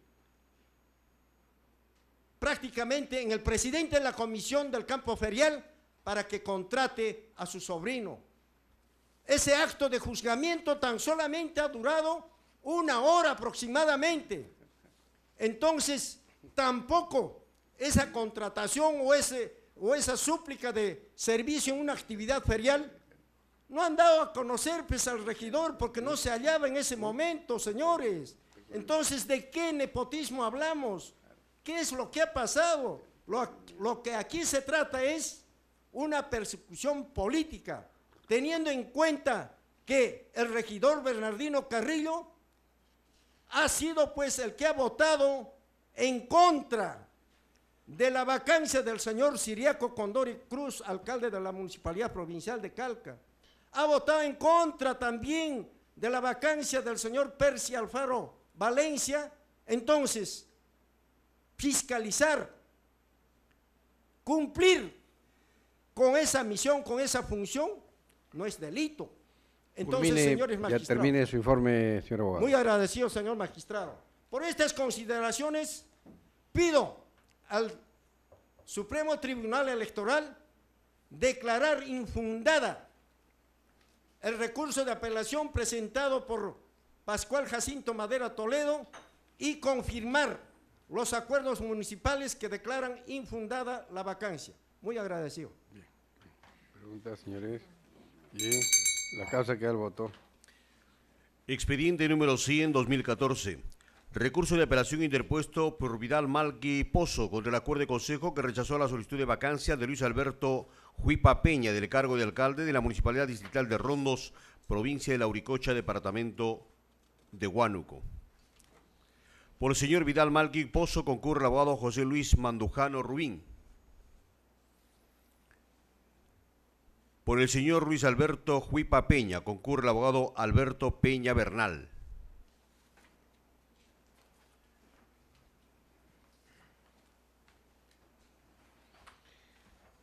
prácticamente en el presidente de la comisión del campo ferial para que contrate a su sobrino. Ese acto de juzgamiento tan solamente ha durado una hora aproximadamente. Entonces, tampoco esa contratación o, ese, o esa súplica de servicio en una actividad ferial no han dado a conocer pues, al regidor porque no se hallaba en ese momento, señores. Entonces, ¿de qué nepotismo hablamos? ¿Qué es lo que ha pasado? lo que aquí se trata es una persecución política, teniendo en cuenta que el regidor Bernardino Carrillo ha sido pues el que ha votado en contra de la vacancia del señor Siriaco Condori Cruz, alcalde de la Municipalidad Provincial de Calca. Ha votado en contra también de la vacancia del señor Percy Alfaro Valencia. Entonces, fiscalizar, cumplir con esa misión, con esa función, no es delito. Entonces, señores magistrados. Ya termine su informe, señor abogado. Muy agradecido, señor magistrado. Por estas consideraciones, pido al Supremo Tribunal Electoral declarar infundada el recurso de apelación presentado por Pascual Jacinto Madera Toledo y confirmar los acuerdos municipales que declaran infundada la vacancia. Muy agradecido. Bien. Pregunta, señores. Y la casa que el voto. Expediente número 100, 2014. Recurso de apelación interpuesto por Vidal Malqui Pozo contra el acuerdo de consejo que rechazó la solicitud de vacancia de Luis Alberto Juipa Peña del cargo de alcalde de la Municipalidad Distrital de Rondos, provincia de Lauricocha, departamento de Huánuco. Por el señor Vidal Malqui Pozo concurre el abogado José Luis Mandujano Rubín. Por el señor Luis Alberto Juipa Peña, concurre el abogado Alberto Peña Bernal.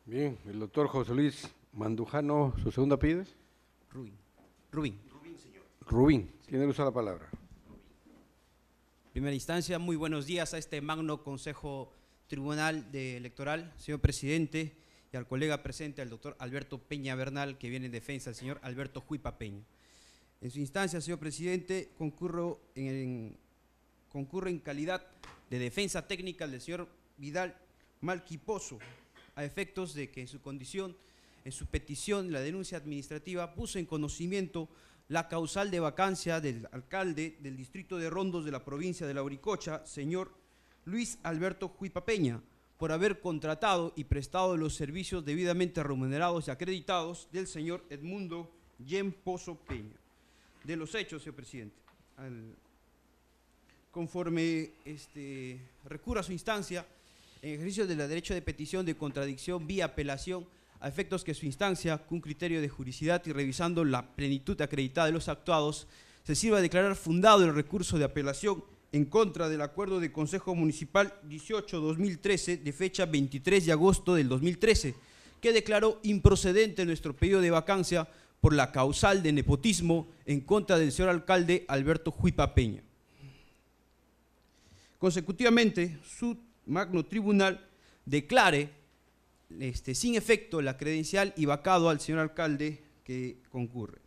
Bien, el doctor José Luis Mandujano, ¿su segunda pide? Rubín. Rubín. Rubín, señor. Rubín, tiene uso la palabra. Primera instancia, muy buenos días a este magno Consejo Tribunal de Electoral, señor presidente y al colega presente, al doctor Alberto Peña Bernal, que viene en defensa, del señor Alberto Juipa Peña. En su instancia, señor presidente, concurro en, concurre en calidad de defensa técnica del señor Vidal Malquiposo, a efectos de que en su condición, en su petición, la denuncia administrativa puso en conocimiento la causal de vacancia del alcalde del distrito de Rondos de la provincia de La Uricocha, señor Luis Alberto Juipa Peña, por haber contratado y prestado los servicios debidamente remunerados y acreditados del señor Edmundo Yen Pozo Peña. De los hechos, señor presidente, conforme este, recurra a su instancia en ejercicio de la derecho de petición de contradicción vía apelación a efectos que su instancia, con criterio de juridicidad y revisando la plenitud acreditada de los actuados, se sirva a declarar fundado el recurso de apelación en contra del acuerdo de Consejo Municipal 18-2013 de fecha 23 de agosto del 2013, que declaró improcedente nuestro pedido de vacancia por la causal de nepotismo en contra del señor alcalde Alberto Juipa Peña. Consecutivamente, su magno tribunal declare este, sin efecto la credencial y vacado al señor alcalde que concurre.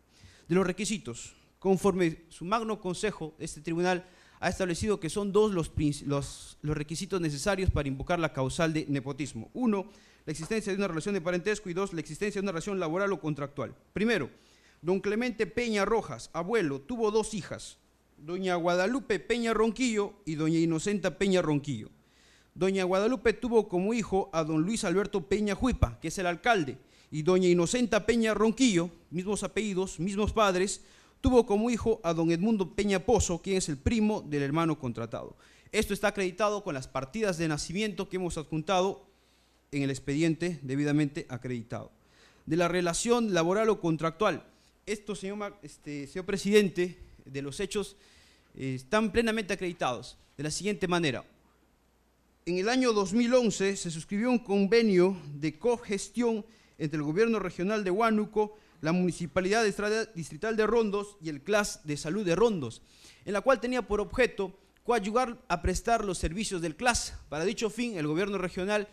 De los requisitos, conforme su magno consejo, este tribunal ha establecido que son dos los, requisitos necesarios para invocar la causal de nepotismo. Uno, la existencia de una relación de parentesco y dos, la existencia de una relación laboral o contractual. Primero, don Clemente Peña Rojas, abuelo, tuvo dos hijas, doña Guadalupe Peña Ronquillo y doña Inocenta Peña Ronquillo. Doña Guadalupe tuvo como hijo a don Luis Alberto Peña Juipa, que es el alcalde, y doña Inocenta Peña Ronquillo, mismos apellidos, mismos padres, Tuvo como hijo a don Edmundo Peña Pozo, quien es el primo del hermano contratado. Esto está acreditado con las partidas de nacimiento que hemos adjuntado en el expediente debidamente acreditado. De la relación laboral o contractual. Esto, señor, este, presidente, de los hechos eh, están plenamente acreditados de la siguiente manera. En el año 2011 se suscribió un convenio de cogestión entre el gobierno regional de Huánuco la Municipalidad Distrital de Rondos y el CLAS de Salud de Rondos, en la cual tenía por objeto coadyuvar a prestar los servicios del CLAS. Para dicho fin, el gobierno regional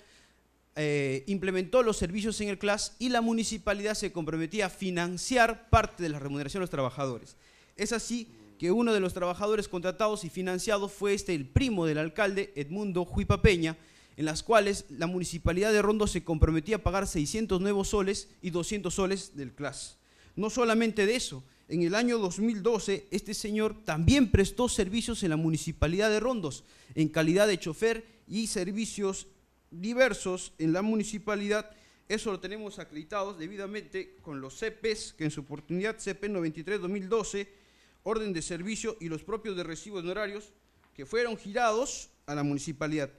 eh, implementó los servicios en el CLAS y la municipalidad se comprometía a financiar parte de la remuneración de los trabajadores. Es así que uno de los trabajadores contratados y financiados fue este, el primo del alcalde Edmundo Juipa Peña, en las cuales la municipalidad de Rondos se comprometía a pagar 600 nuevos soles y 200 soles del CLAS. No solamente de eso, en el año 2012 este señor también prestó servicios en la municipalidad de Rondos en calidad de chofer y servicios diversos en la municipalidad. Eso lo tenemos acreditados debidamente con los CPs, que en su oportunidad CP 93-2012, e orden de servicio y los propios de recibos honorarios que fueron girados a la municipalidad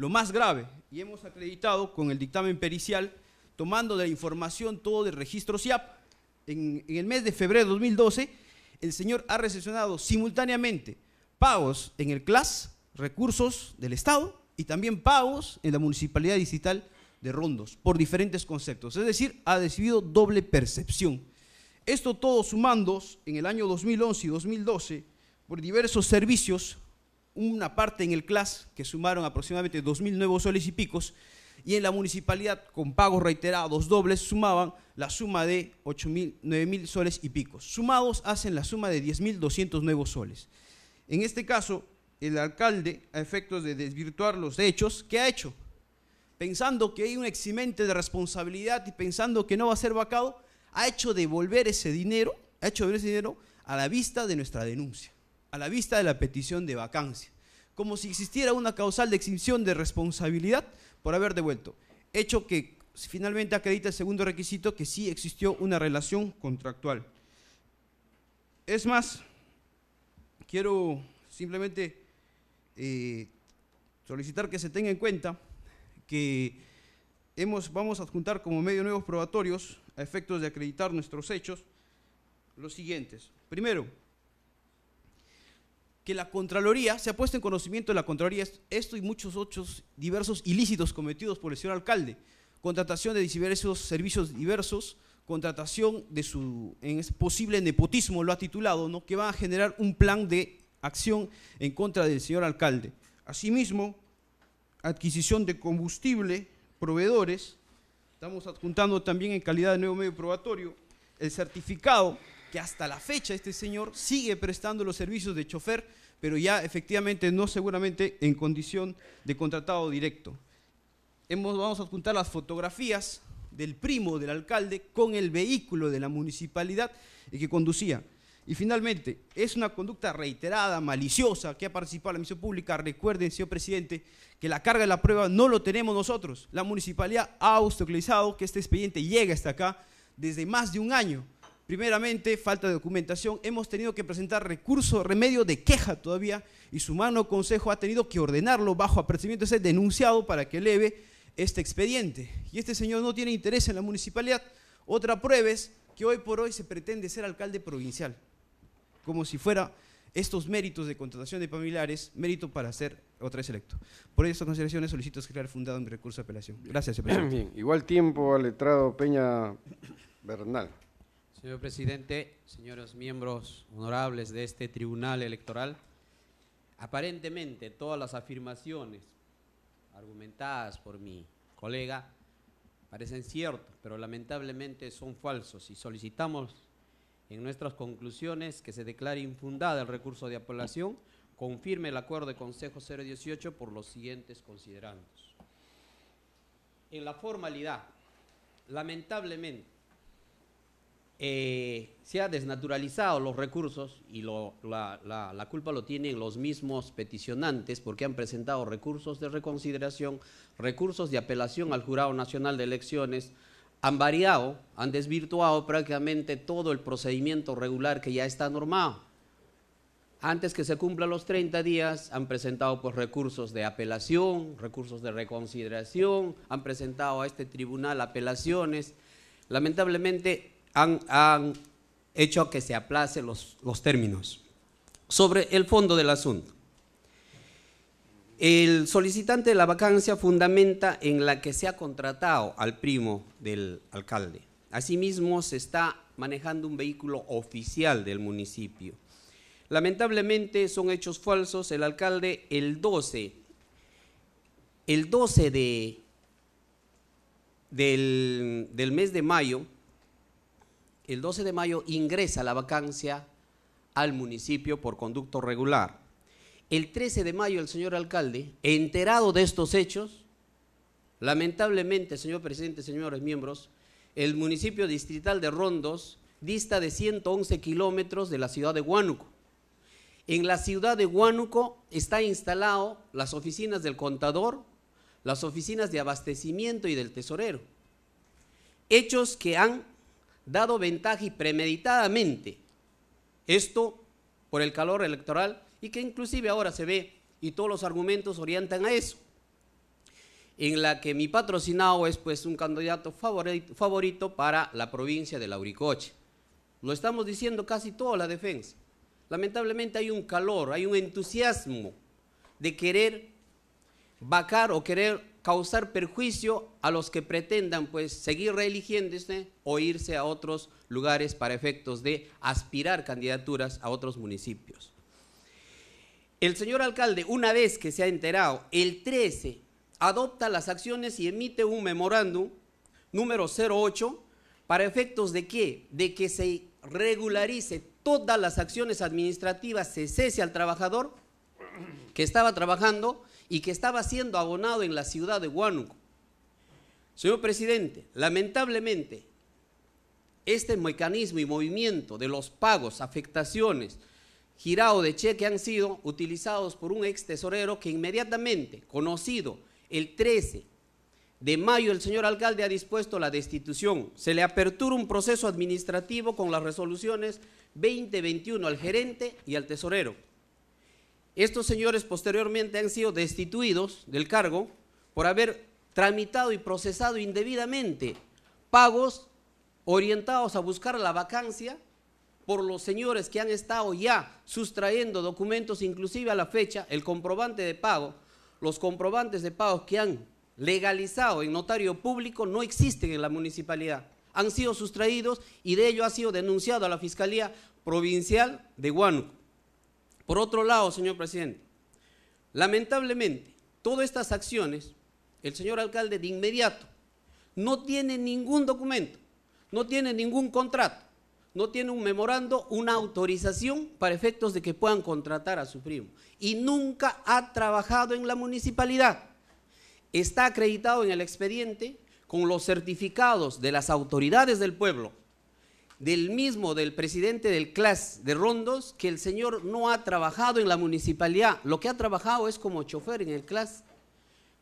lo más grave, y hemos acreditado con el dictamen pericial, tomando de la información todo de registro CIAP, en, el mes de febrero de 2012, el señor ha recepcionado simultáneamente pagos en el CLAS, recursos del Estado, y también pagos en la Municipalidad Digital de Rondos, por diferentes conceptos. Es decir, ha decidido doble percepción. Esto todo sumando en el año 2011 y 2012 por diversos servicios una parte en el CLAS, que sumaron aproximadamente 2.000 nuevos soles y picos, y en la municipalidad, con pagos reiterados dobles, sumaban la suma de 9.000 soles y picos. Sumados hacen la suma de 10.200 nuevos soles. En este caso, el alcalde, a efectos de desvirtuar los hechos, ¿qué ha hecho? Pensando que hay un eximente de responsabilidad y pensando que no va a ser vacado, ha hecho devolver ese dinero, ha hecho devolver ese dinero a la vista de nuestra denuncia a la vista de la petición de vacancia, como si existiera una causal de exención de responsabilidad por haber devuelto, hecho que finalmente acredita el segundo requisito que sí existió una relación contractual. Es más, quiero simplemente eh, solicitar que se tenga en cuenta que hemos, vamos a adjuntar como medio nuevos probatorios a efectos de acreditar nuestros hechos los siguientes. Primero, que la Contraloría, se ha puesto en conocimiento de la Contraloría esto y muchos otros diversos ilícitos cometidos por el señor alcalde, contratación de diversos servicios diversos, contratación de su posible nepotismo, lo ha titulado, ¿no? que va a generar un plan de acción en contra del señor alcalde. Asimismo, adquisición de combustible, proveedores, estamos adjuntando también en calidad de nuevo medio probatorio el certificado que hasta la fecha este señor sigue prestando los servicios de chofer pero ya efectivamente no seguramente en condición de contratado directo. vamos a juntar las fotografías del primo del alcalde con el vehículo de la municipalidad que conducía. Y finalmente, es una conducta reiterada, maliciosa, que ha participado la misión pública. Recuerden, señor presidente, que la carga de la prueba no lo tenemos nosotros. La municipalidad ha obstaculizado que este expediente llegue hasta acá desde más de un año. Primeramente, falta de documentación. Hemos tenido que presentar recurso, remedio de queja todavía, y su mano consejo ha tenido que ordenarlo bajo apercibimiento de ser denunciado para que eleve este expediente. Y este señor no tiene interés en la municipalidad. Otra prueba es que hoy por hoy se pretende ser alcalde provincial, como si fuera estos méritos de contratación de familiares, mérito para ser otra vez electo. Por estas consideraciones solicito escribir fundado en mi recurso de apelación. Gracias, señor presidente. Bien, igual tiempo al letrado Peña Bernal. Señor presidente, señores miembros honorables de este tribunal electoral, aparentemente todas las afirmaciones argumentadas por mi colega parecen ciertas, pero lamentablemente son falsos y solicitamos en nuestras conclusiones que se declare infundada el recurso de apelación, confirme el acuerdo de Consejo 018 por los siguientes considerandos. En la formalidad, lamentablemente, eh, se ha desnaturalizado los recursos y la, culpa lo tienen los mismos peticionantes porque han presentado recursos de reconsideración, recursos de apelación al Jurado Nacional de Elecciones, han variado, han desvirtuado prácticamente todo el procedimiento regular que ya está normado. Antes que se cumplan los 30 días, han presentado pues, recursos de apelación, recursos de reconsideración, han presentado a este tribunal apelaciones. Lamentablemente, han, hecho que se aplacen los, términos. Sobre el fondo del asunto. El solicitante de la vacancia fundamenta en la que se ha contratado al primo del alcalde. Asimismo, se está manejando un vehículo oficial del municipio. Lamentablemente son hechos falsos. El alcalde el 12, el 12 de, del mes de mayo, el 12 de mayo ingresa la vacancia al municipio por conducto regular. El 13 de mayo el señor alcalde, enterado de estos hechos, lamentablemente, señor presidente, señores miembros, el municipio distrital de Rondos dista de 111 kilómetros de la ciudad de Huánuco. En la ciudad de Huánuco están instaladas las oficinas del contador, las oficinas de abastecimiento y del tesorero. Hechos que han dado ventaja y premeditadamente esto por el calor electoral y que inclusive ahora se ve y todos los argumentos orientan a eso, en la que mi patrocinado es pues un candidato favorito, favorito para la provincia de Lauricoche. Lo estamos diciendo casi toda la defensa. Lamentablemente hay un calor, hay un entusiasmo de querer vacar o querer causar perjuicio a los que pretendan pues seguir reeligiéndose o irse a otros lugares para efectos de aspirar candidaturas a otros municipios. El señor alcalde, una vez que se ha enterado, el 13 adopta las acciones y emite un memorándum número 08 para efectos de qué? De que se regularice todas las acciones administrativas, se cese al trabajador que estaba trabajando y que estaba siendo abonado en la ciudad de Huánuco. Señor presidente, lamentablemente, este mecanismo y movimiento de los pagos, afectaciones, girado de cheque han sido utilizados por un ex tesorero que inmediatamente, conocido el 13 de mayo, el señor alcalde ha dispuesto la destitución. Se le apertura un proceso administrativo con las resoluciones 2021 al gerente y al tesorero. Estos señores posteriormente han sido destituidos del cargo por haber tramitado y procesado indebidamente pagos orientados a buscar la vacancia por los señores que han estado ya sustrayendo documentos, inclusive a la fecha, el comprobante de pago, los comprobantes de pago que han legalizado en notario público no existen en la municipalidad. Han sido sustraídos y de ello ha sido denunciado a la Fiscalía Provincial de Huánuco. Por otro lado, señor presidente, lamentablemente, todas estas acciones, el señor alcalde de inmediato no tiene ningún documento, no tiene ningún contrato, no tiene un memorando, una autorización para efectos de que puedan contratar a su primo. Y nunca ha trabajado en la municipalidad. Está acreditado en el expediente con los certificados de las autoridades del pueblo del mismo, del presidente del CLAS de Rondos, que el señor no ha trabajado en la municipalidad, lo que ha trabajado es como chofer en el CLAS.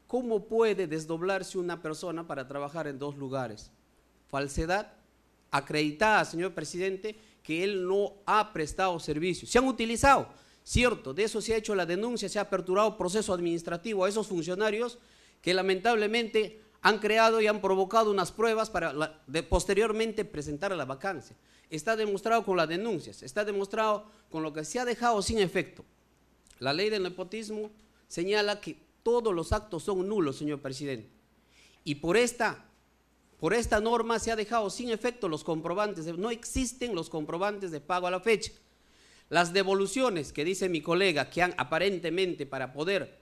¿Cómo puede desdoblarse una persona para trabajar en dos lugares? Falsedad acreditada, señor presidente, que él no ha prestado servicio. Se han utilizado, cierto, de eso se ha hecho la denuncia, se ha aperturado proceso administrativo a esos funcionarios que lamentablemente han creado y han provocado unas pruebas para posteriormente presentar la vacancia. Está demostrado con las denuncias, está demostrado con lo que se ha dejado sin efecto. La ley del nepotismo señala que todos los actos son nulos, señor presidente. Y por esta, por esta norma se ha dejado sin efecto los comprobantes, no existen los comprobantes de pago a la fecha. Las devoluciones que dice mi colega que han aparentemente para poder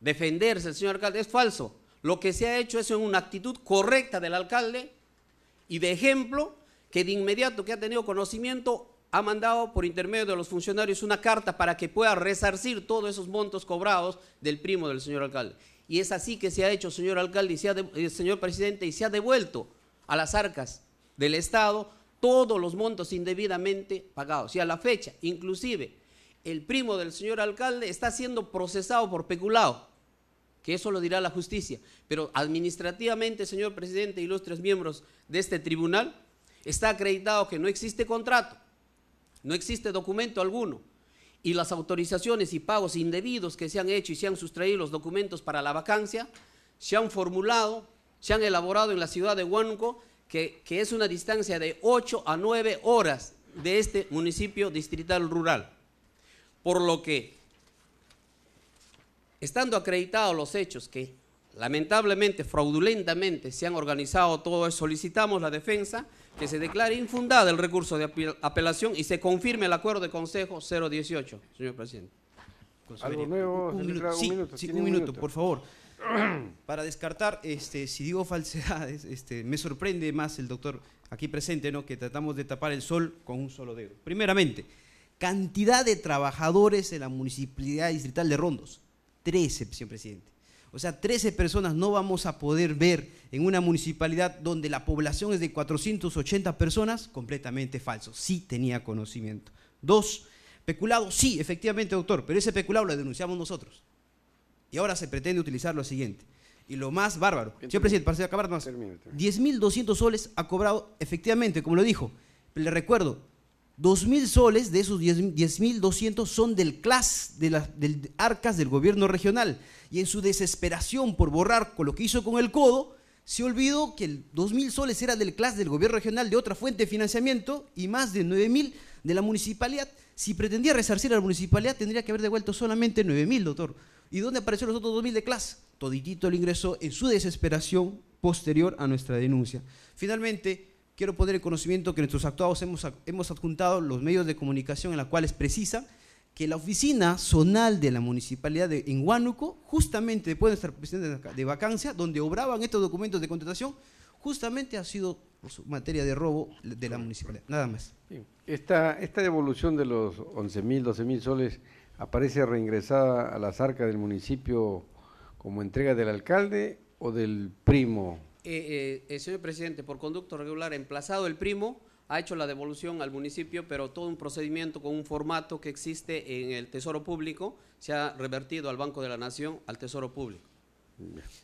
defenderse el señor alcalde es falso lo que se ha hecho es una actitud correcta del alcalde y de ejemplo que de inmediato que ha tenido conocimiento ha mandado por intermedio de los funcionarios una carta para que pueda resarcir todos esos montos cobrados del primo del señor alcalde. Y es así que se ha hecho, señor alcalde y eh, señor presidente, y se ha devuelto a las arcas del Estado todos los montos indebidamente pagados. Y a la fecha, inclusive, el primo del señor alcalde está siendo procesado por peculado que eso lo dirá la justicia. Pero administrativamente, señor presidente, los tres miembros de este tribunal, está acreditado que no existe contrato, no existe documento alguno. Y las autorizaciones y pagos indebidos que se han hecho y se han sustraído los documentos para la vacancia, se han formulado, se han elaborado en la ciudad de Huánuco, que, que es una distancia de 8 a 9 horas de este municipio distrital rural. Por lo que estando acreditados los hechos que lamentablemente, fraudulentamente se han organizado todo esto, solicitamos la defensa que se declare infundada el recurso de apelación y se confirme el acuerdo de consejo 018, señor presidente. Algo nuevo, un, minuto, por favor. Para descartar, este, si digo falsedades, este, me sorprende más el doctor aquí presente, ¿no? que tratamos de tapar el sol con un solo dedo. Primeramente, cantidad de trabajadores en la Municipalidad Distrital de Rondos 13, señor presidente. O sea, 13 personas no vamos a poder ver en una municipalidad donde la población es de 480 personas, completamente falso. Sí tenía conocimiento. Dos, peculado, sí, efectivamente, doctor, pero ese peculado lo denunciamos nosotros. Y ahora se pretende utilizar lo siguiente. Y lo más bárbaro, señor presidente, para acabar más, 10.200 soles ha cobrado, efectivamente, como lo dijo, le recuerdo, 2.000 soles de esos 10.200 son del CLAS, de las del arcas del gobierno regional. Y en su desesperación por borrar con lo que hizo con el codo, se olvidó que el 2.000 soles era del CLAS del gobierno regional de otra fuente de financiamiento y más de 9.000 de la municipalidad. Si pretendía resarcir a la municipalidad, tendría que haber devuelto solamente 9.000, doctor. ¿Y dónde aparecieron los otros 2.000 de CLAS? Toditito el ingresó en su desesperación posterior a nuestra denuncia. Finalmente, quiero poner el conocimiento que nuestros actuados hemos, hemos adjuntado los medios de comunicación en los cuales precisa que la oficina zonal de la municipalidad de, en Huánuco, justamente después de nuestra presidencia de vacancia, donde obraban estos documentos de contratación, justamente ha sido materia de robo de la municipalidad. Nada más. Esta, esta devolución de los 11.000, 12.000 soles aparece reingresada a la arcas del municipio como entrega del alcalde o del primo eh, eh, señor presidente, por conducto regular, emplazado el primo, ha hecho la devolución al municipio, pero todo un procedimiento con un formato que existe en el Tesoro Público se ha revertido al Banco de la Nación, al Tesoro Público.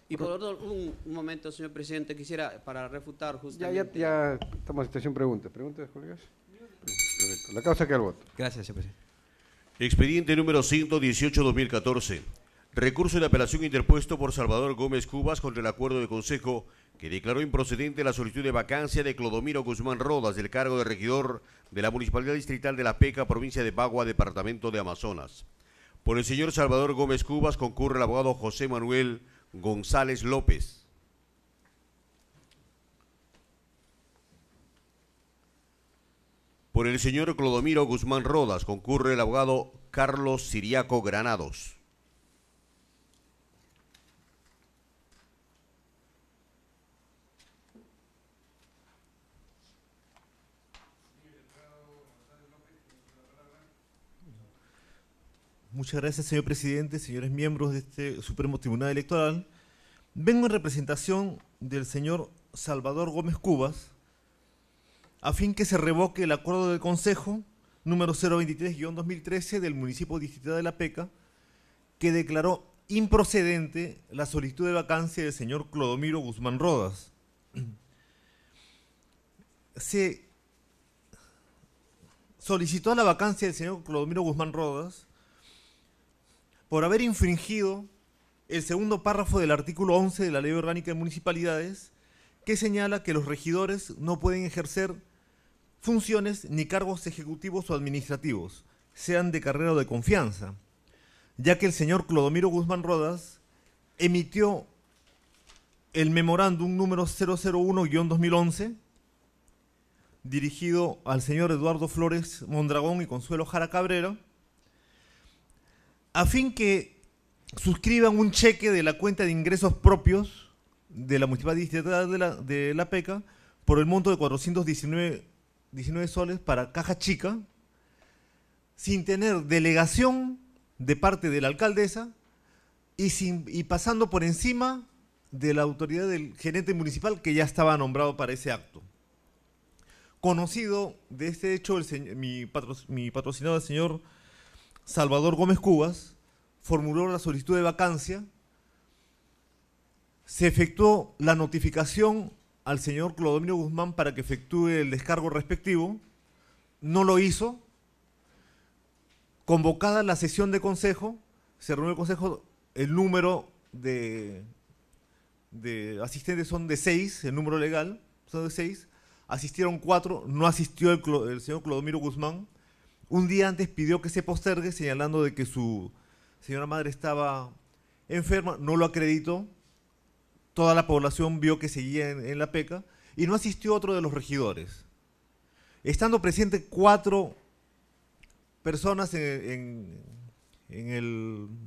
Y por un, momento, señor presidente, quisiera para refutar justamente. Ya, ya, ya estamos en situación pregunta. ¿Preguntas, colegas? La causa que al voto. Gracias, señor presidente. Expediente número 118-2014. Recurso de apelación interpuesto por Salvador Gómez Cubas contra el acuerdo de consejo que declaró improcedente la solicitud de vacancia de Clodomiro Guzmán Rodas del cargo de regidor de la Municipalidad Distrital de La Peca, provincia de Pagua, departamento de Amazonas. Por el señor Salvador Gómez Cubas concurre el abogado José Manuel González López. Por el señor Clodomiro Guzmán Rodas concurre el abogado Carlos Siriaco Granados. Muchas gracias, señor presidente, señores miembros de este Supremo Tribunal Electoral. Vengo en representación del señor Salvador Gómez Cubas, a fin que se revoque el acuerdo del Consejo número 023-2013 del municipio distrital de La Peca, que declaró improcedente la solicitud de vacancia del señor Clodomiro Guzmán Rodas. Se solicitó la vacancia del señor Clodomiro Guzmán Rodas por haber infringido el segundo párrafo del artículo 11 de la Ley Orgánica de Municipalidades, que señala que los regidores no pueden ejercer funciones ni cargos ejecutivos o administrativos, sean de carrera o de confianza, ya que el señor Clodomiro Guzmán Rodas emitió el memorándum número 001-2011, dirigido al señor Eduardo Flores Mondragón y Consuelo Jara Cabrera, a fin que suscriban un cheque de la cuenta de ingresos propios de la municipalidad de la, de la PECA por el monto de 419 soles para caja chica, sin tener delegación de parte de la alcaldesa y, sin, pasando por encima de la autoridad del gerente municipal que ya estaba nombrado para ese acto. Conocido de este hecho, el, mi, mi patrocinado, el señor Salvador Gómez Cubas, formuló la solicitud de vacancia, se efectuó la notificación al señor Clodomiro Guzmán para que efectúe el descargo respectivo, no lo hizo, convocada la sesión de consejo, se reunió el consejo, el número de, asistentes son de seis, el número legal son de seis, asistieron cuatro, no asistió el, el señor Clodomiro Guzmán, un día antes pidió que se postergue señalando de que su señora madre estaba enferma, no lo acreditó, toda la población vio que seguía en, la peca y no asistió otro de los regidores. Estando presente cuatro personas en,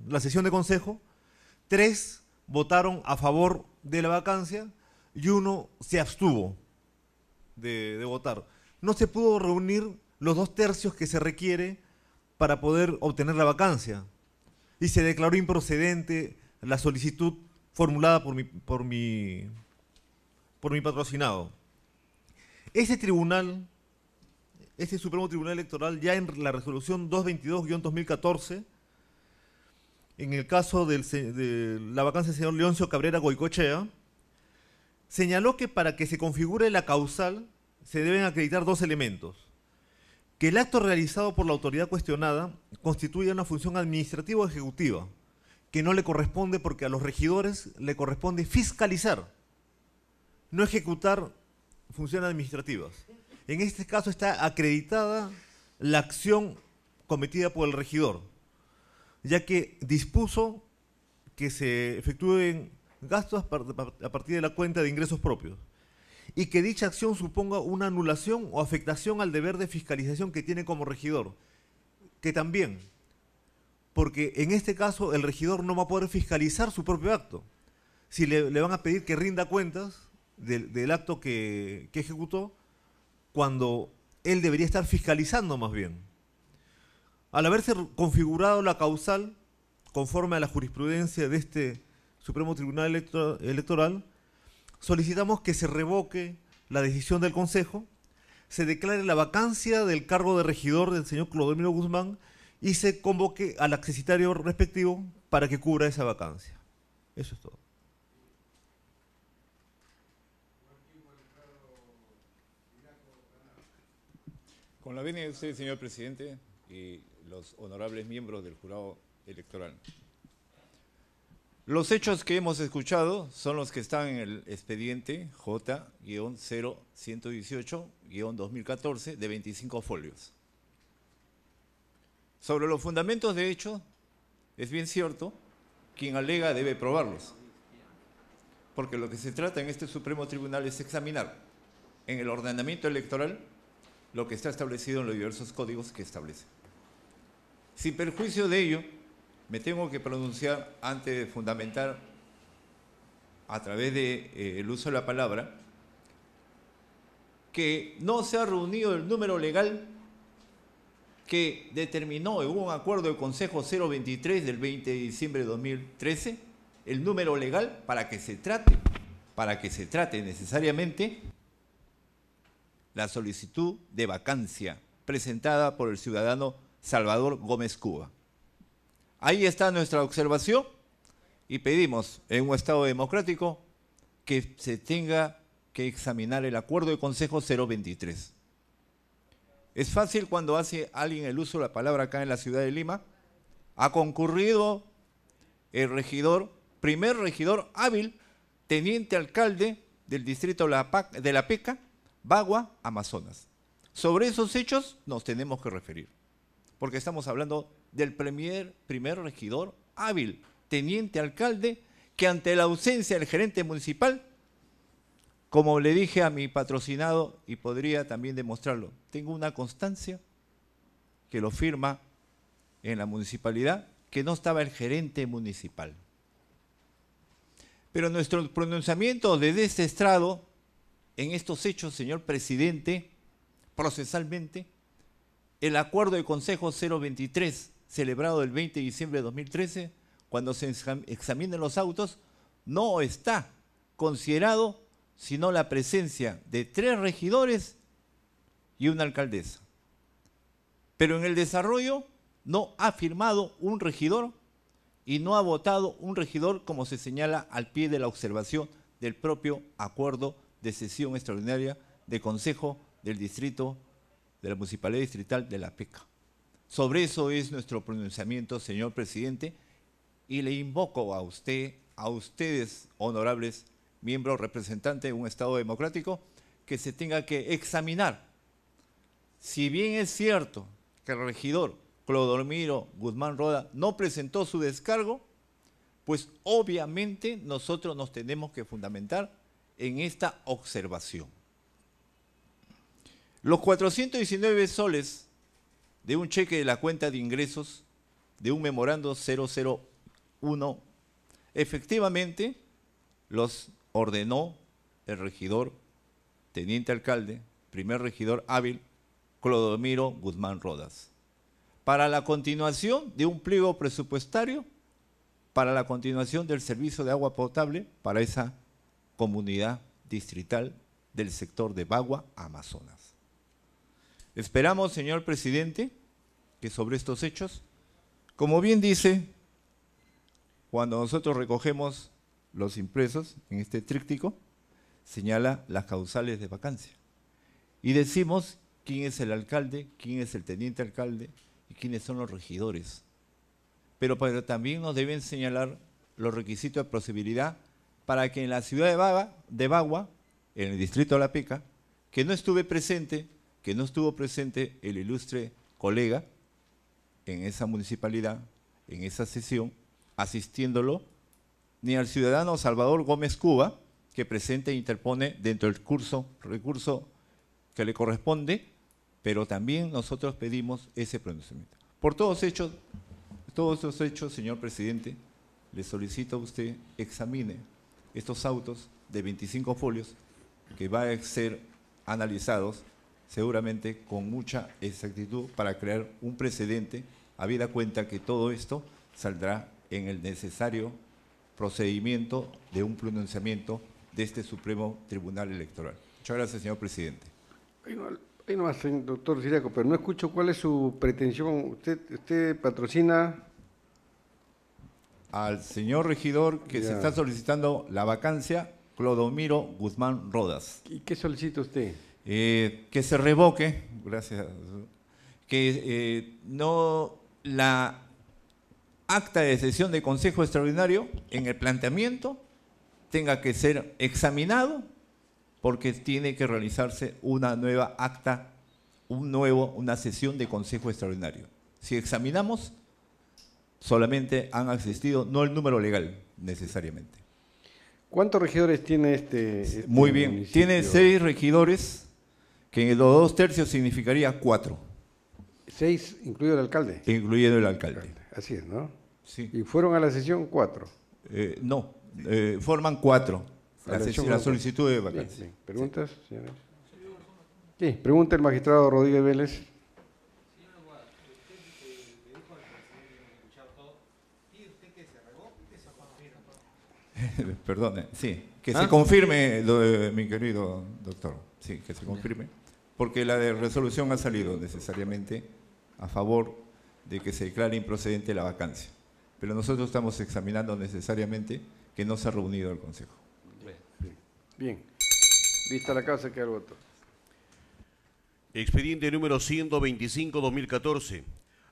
la sesión de consejo, tres votaron a favor de la vacancia y uno se abstuvo de votar. No se pudo reunir los dos tercios que se requiere para poder obtener la vacancia. Y se declaró improcedente la solicitud formulada por mi, por por mi patrocinado. Ese tribunal, este Supremo Tribunal Electoral, ya en la resolución 222-2014, en el caso de la vacancia del señor Leoncio Cabrera Goicochea, señaló que para que se configure la causal se deben acreditar dos elementos el acto realizado por la autoridad cuestionada constituye una función administrativa o ejecutiva, que no le corresponde porque a los regidores le corresponde fiscalizar, no ejecutar funciones administrativas. En este caso está acreditada la acción cometida por el regidor, ya que dispuso que se efectúen gastos a partir de la cuenta de ingresos propios y que dicha acción suponga una anulación o afectación al deber de fiscalización que tiene como regidor. Que también, porque en este caso el regidor no va a poder fiscalizar su propio acto. Si le, van a pedir que rinda cuentas del, acto que ejecutó, cuando él debería estar fiscalizando más bien. Al haberse configurado la causal, conforme a la jurisprudencia de este Supremo Tribunal Electoral, solicitamos que se revoque la decisión del Consejo, se declare la vacancia del cargo de regidor del señor Clodomiro Guzmán y se convoque al accesitario respectivo para que cubra esa vacancia. Eso es todo. Con la bienvenida de usted, señor presidente, y los honorables miembros del jurado electoral. Los hechos que hemos escuchado son los que están en el expediente J-0118-2014 de 25 folios. Sobre los fundamentos de hecho, es bien cierto, quien alega debe probarlos, porque lo que se trata en este Supremo Tribunal es examinar en el ordenamiento electoral lo que está establecido en los diversos códigos que establece. Sin perjuicio de ello, me tengo que pronunciar antes de fundamentar a través del eh, uso de la palabra que no se ha reunido el número legal que determinó en un acuerdo del Consejo 023 del 20 de diciembre de 2013 el número legal para que se trate, para que se trate necesariamente la solicitud de vacancia presentada por el ciudadano Salvador Gómez Cuba. Ahí está nuestra observación y pedimos en un Estado democrático que se tenga que examinar el acuerdo de Consejo 023. Es fácil cuando hace alguien el uso de la palabra acá en la ciudad de Lima. Ha concurrido el regidor, primer regidor hábil, teniente alcalde del distrito de La Peca, Bagua, Amazonas. Sobre esos hechos nos tenemos que referir, porque estamos hablando del primer regidor hábil, teniente alcalde, que ante la ausencia del gerente municipal, como le dije a mi patrocinado, y podría también demostrarlo, tengo una constancia que lo firma en la municipalidad, que no estaba el gerente municipal. Pero nuestro pronunciamiento desde este estrado, en estos hechos, señor presidente, procesalmente, el acuerdo de Consejo 023 celebrado el 20 de diciembre de 2013, cuando se examinen los autos, no está considerado sino la presencia de tres regidores y una alcaldesa. Pero en el desarrollo no ha firmado un regidor y no ha votado un regidor como se señala al pie de la observación del propio acuerdo de sesión extraordinaria de Consejo del Distrito de la Municipalidad Distrital de La Peca. Sobre eso es nuestro pronunciamiento, señor presidente, y le invoco a usted, a ustedes, honorables miembros representantes de un Estado democrático, que se tenga que examinar. Si bien es cierto que el regidor Clodormiro Guzmán Roda no presentó su descargo, pues obviamente nosotros nos tenemos que fundamentar en esta observación. Los 419 soles de un cheque de la cuenta de ingresos de un memorando 001, efectivamente los ordenó el regidor, teniente alcalde, primer regidor hábil, Clodomiro Guzmán Rodas, para la continuación de un pliego presupuestario para la continuación del servicio de agua potable para esa comunidad distrital del sector de Bagua, Amazonas. Esperamos, señor presidente, que sobre estos hechos, como bien dice, cuando nosotros recogemos los impresos en este tríptico, señala las causales de vacancia. Y decimos quién es el alcalde, quién es el teniente alcalde y quiénes son los regidores. Pero, también nos deben señalar los requisitos de posibilidad para que en la ciudad de, Bagua, de Bagua en el distrito de La Pica, que no estuve presente que no estuvo presente el ilustre colega en esa municipalidad, en esa sesión, asistiéndolo, ni al ciudadano Salvador Gómez Cuba, que presente e interpone dentro del curso, recurso que le corresponde, pero también nosotros pedimos ese pronunciamiento. Por todos hechos, hechos, señor presidente, le solicito a usted examine estos autos de 25 folios que van a ser analizados seguramente con mucha exactitud para crear un precedente, habida cuenta que todo esto saldrá en el necesario procedimiento de un pronunciamiento de este Supremo Tribunal Electoral. Muchas gracias, señor presidente. Ahí nomás, doctor Siriaco, pero no escucho cuál es su pretensión. ¿Usted, patrocina? Al señor regidor que se está solicitando la vacancia, Clodomiro Guzmán Rodas. ¿Y qué solicita usted? Eh, que se revoque, gracias, que eh, no la acta de sesión de Consejo Extraordinario en el planteamiento tenga que ser examinado porque tiene que realizarse una nueva acta, un nuevo, una sesión de Consejo Extraordinario. Si examinamos, solamente han asistido, no el número legal necesariamente. ¿Cuántos regidores tiene este? este Muy bien, tiene seis regidores que en los dos tercios significaría cuatro. Seis, incluido el alcalde. Incluyendo el alcalde. Así es, ¿no? Sí. ¿Y fueron a la sesión cuatro? Eh, no, eh, forman cuatro. La, sesión, solicitud de vacancia. ¿Preguntas, sí. Sí, pregunta el magistrado Rodríguez Vélez. usted dijo que se Perdone, sí, que se ¿Ah? confirme, mi querido doctor, sí, que se confirme porque la de resolución ha salido necesariamente a favor de que se declare improcedente la vacancia. Pero nosotros estamos examinando necesariamente que no se ha reunido el Consejo. Bien. Bien. Vista la causa, queda el voto. Expediente número 125-2014.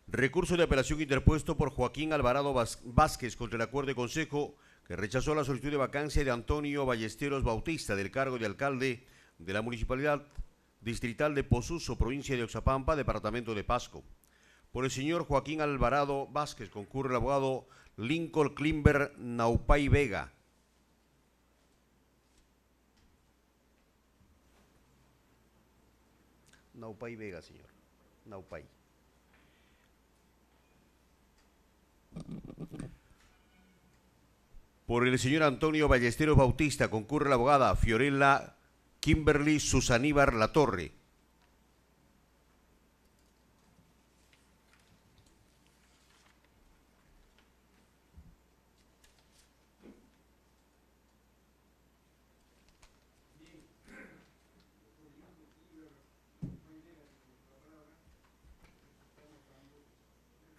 Recurso de apelación interpuesto por Joaquín Alvarado Vázquez contra el acuerdo de Consejo que rechazó la solicitud de vacancia de Antonio Ballesteros Bautista del cargo de alcalde de la municipalidad distrital de Pozuzo, provincia de Oxapampa, departamento de Pasco. Por el señor Joaquín Alvarado Vázquez concurre el abogado Lincoln Klimber Naupay Vega. Naupay Vega, señor. Naupay. Por el señor Antonio Ballesteros Bautista concurre la abogada Fiorella Kimberly Susaníbar Latorre.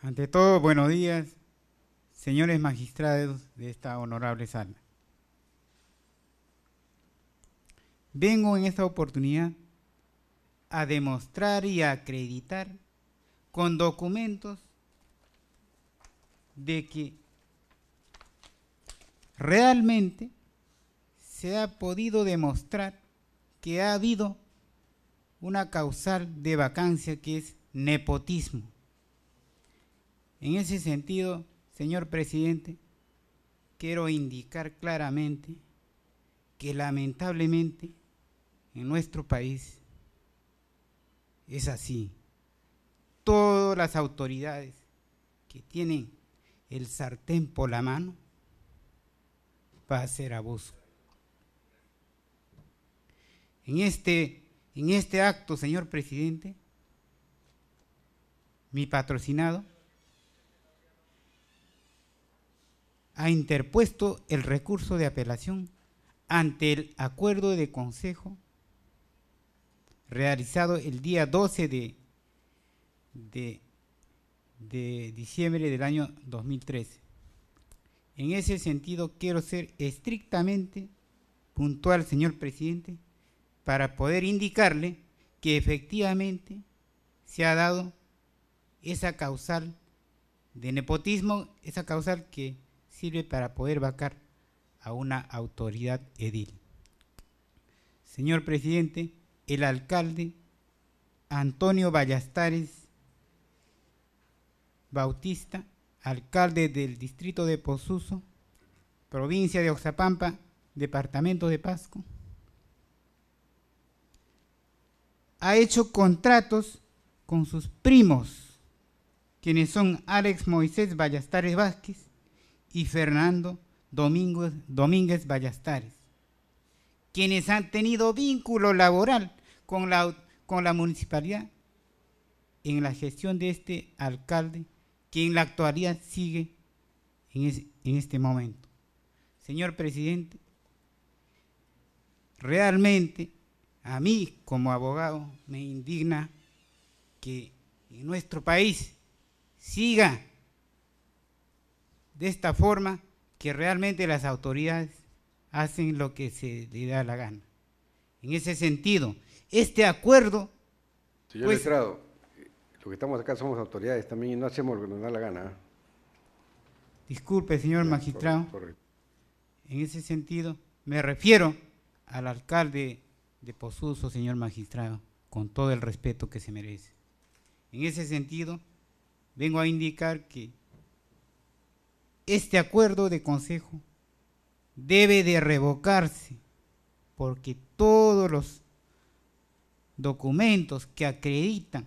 Ante todo, buenos días, señores magistrados de esta honorable sala. vengo en esta oportunidad a demostrar y a acreditar con documentos de que realmente se ha podido demostrar que ha habido una causal de vacancia que es nepotismo. En ese sentido, señor presidente, quiero indicar claramente que lamentablemente en nuestro país es así. Todas las autoridades que tienen el sartén por la mano va a ser abuso. En este, en este acto, señor presidente, mi patrocinado ha interpuesto el recurso de apelación ante el acuerdo de consejo realizado el día 12 de, de, diciembre del año 2013. En ese sentido, quiero ser estrictamente puntual, señor presidente, para poder indicarle que efectivamente se ha dado esa causal de nepotismo, esa causal que sirve para poder vacar a una autoridad edil. Señor presidente, el alcalde Antonio Ballastares Bautista, alcalde del distrito de Pozuzo, provincia de Oxapampa, departamento de Pasco, ha hecho contratos con sus primos, quienes son Alex Moisés Ballastares Vázquez y Fernando Domínguez, Domínguez quienes han tenido vínculo laboral con la, con la municipalidad en la gestión de este alcalde que en la actualidad sigue en, en este momento. Señor presidente, realmente a mí como abogado me indigna que en nuestro país siga de esta forma que realmente las autoridades hacen lo que se le da la gana. En ese sentido, este acuerdo... Señor magistrado, pues, lo que estamos acá somos autoridades también y no hacemos lo que nos da la gana. Disculpe, señor magistrado. En ese sentido, me refiero al alcalde de Posuso, señor magistrado, con todo el respeto que se merece. En ese sentido, vengo a indicar que este acuerdo de consejo debe de revocarse porque todos los documentos que acreditan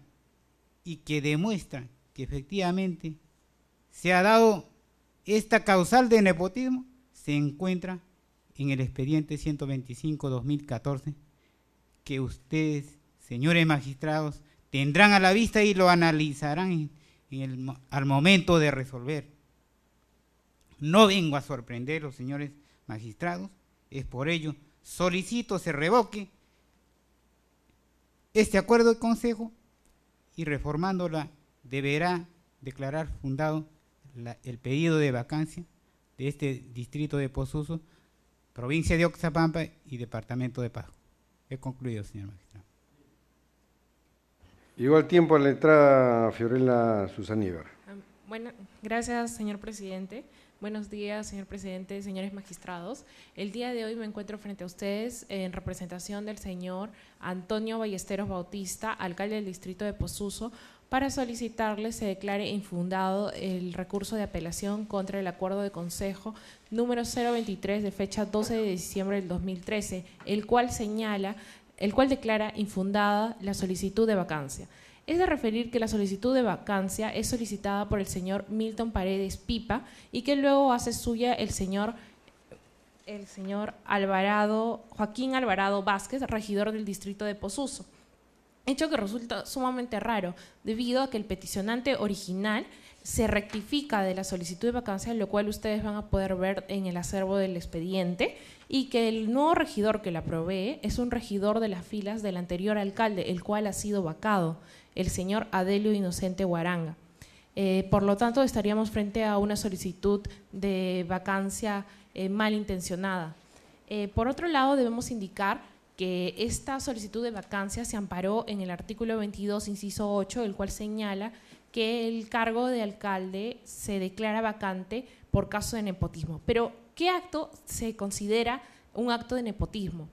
y que demuestran que efectivamente se ha dado esta causal de nepotismo se encuentra en el expediente 125-2014 que ustedes, señores magistrados, tendrán a la vista y lo analizarán al momento de resolver. No vengo a sorprenderlos, señores magistrados. Es por ello, solicito se revoque este acuerdo del Consejo y reformándola deberá declarar fundado el pedido de vacancia de este distrito de Pozuso, provincia de Oxapampa y departamento de Pajo. He concluido, señor magistrado. Igual tiempo a la entrada Fiorella Susaníbar. Ah, bueno, gracias, señor presidente. Buenos días, señor presidente, señores magistrados. El día de hoy me encuentro frente a ustedes en representación del señor Antonio Ballesteros Bautista, alcalde del distrito de Pozuzo, para solicitarle se declare infundado el recurso de apelación contra el acuerdo de consejo número 023 de fecha 12 de diciembre del 2013, el cual señala, el cual declara infundada la solicitud de vacancia es de referir que la solicitud de vacancia es solicitada por el señor Milton Paredes Pipa y que luego hace suya el señor el señor Alvarado, Joaquín Alvarado Vázquez, regidor del distrito de Posuso. Hecho que resulta sumamente raro, debido a que el peticionante original se rectifica de la solicitud de vacancia, lo cual ustedes van a poder ver en el acervo del expediente, y que el nuevo regidor que la provee es un regidor de las filas del anterior alcalde, el cual ha sido vacado el señor Adelio Inocente Guaranga. Eh, por lo tanto, estaríamos frente a una solicitud de vacancia eh, malintencionada. Eh, por otro lado, debemos indicar que esta solicitud de vacancia se amparó en el artículo 22, inciso 8, el cual señala que el cargo de alcalde se declara vacante por caso de nepotismo. Pero, ¿qué acto se considera un acto de nepotismo?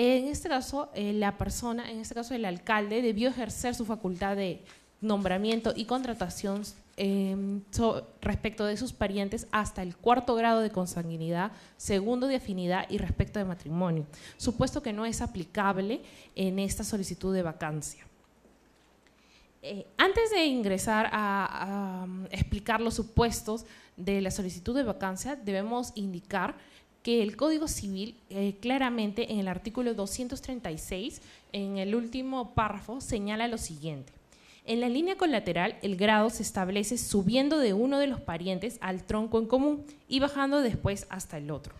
En este caso, eh, la persona, en este caso el alcalde, debió ejercer su facultad de nombramiento y contratación em, respecto de sus parientes hasta el cuarto grado de consanguinidad, segundo de afinidad y respecto de matrimonio, supuesto que no es aplicable en esta solicitud de vacancia. Eh, antes de ingresar a mm, explicar los supuestos de la solicitud de vacancia, debemos indicar que el Código Civil eh, claramente en el artículo 236, en el último párrafo, señala lo siguiente. En la línea colateral, el grado se establece subiendo de uno de los parientes al tronco en común y bajando después hasta el otro.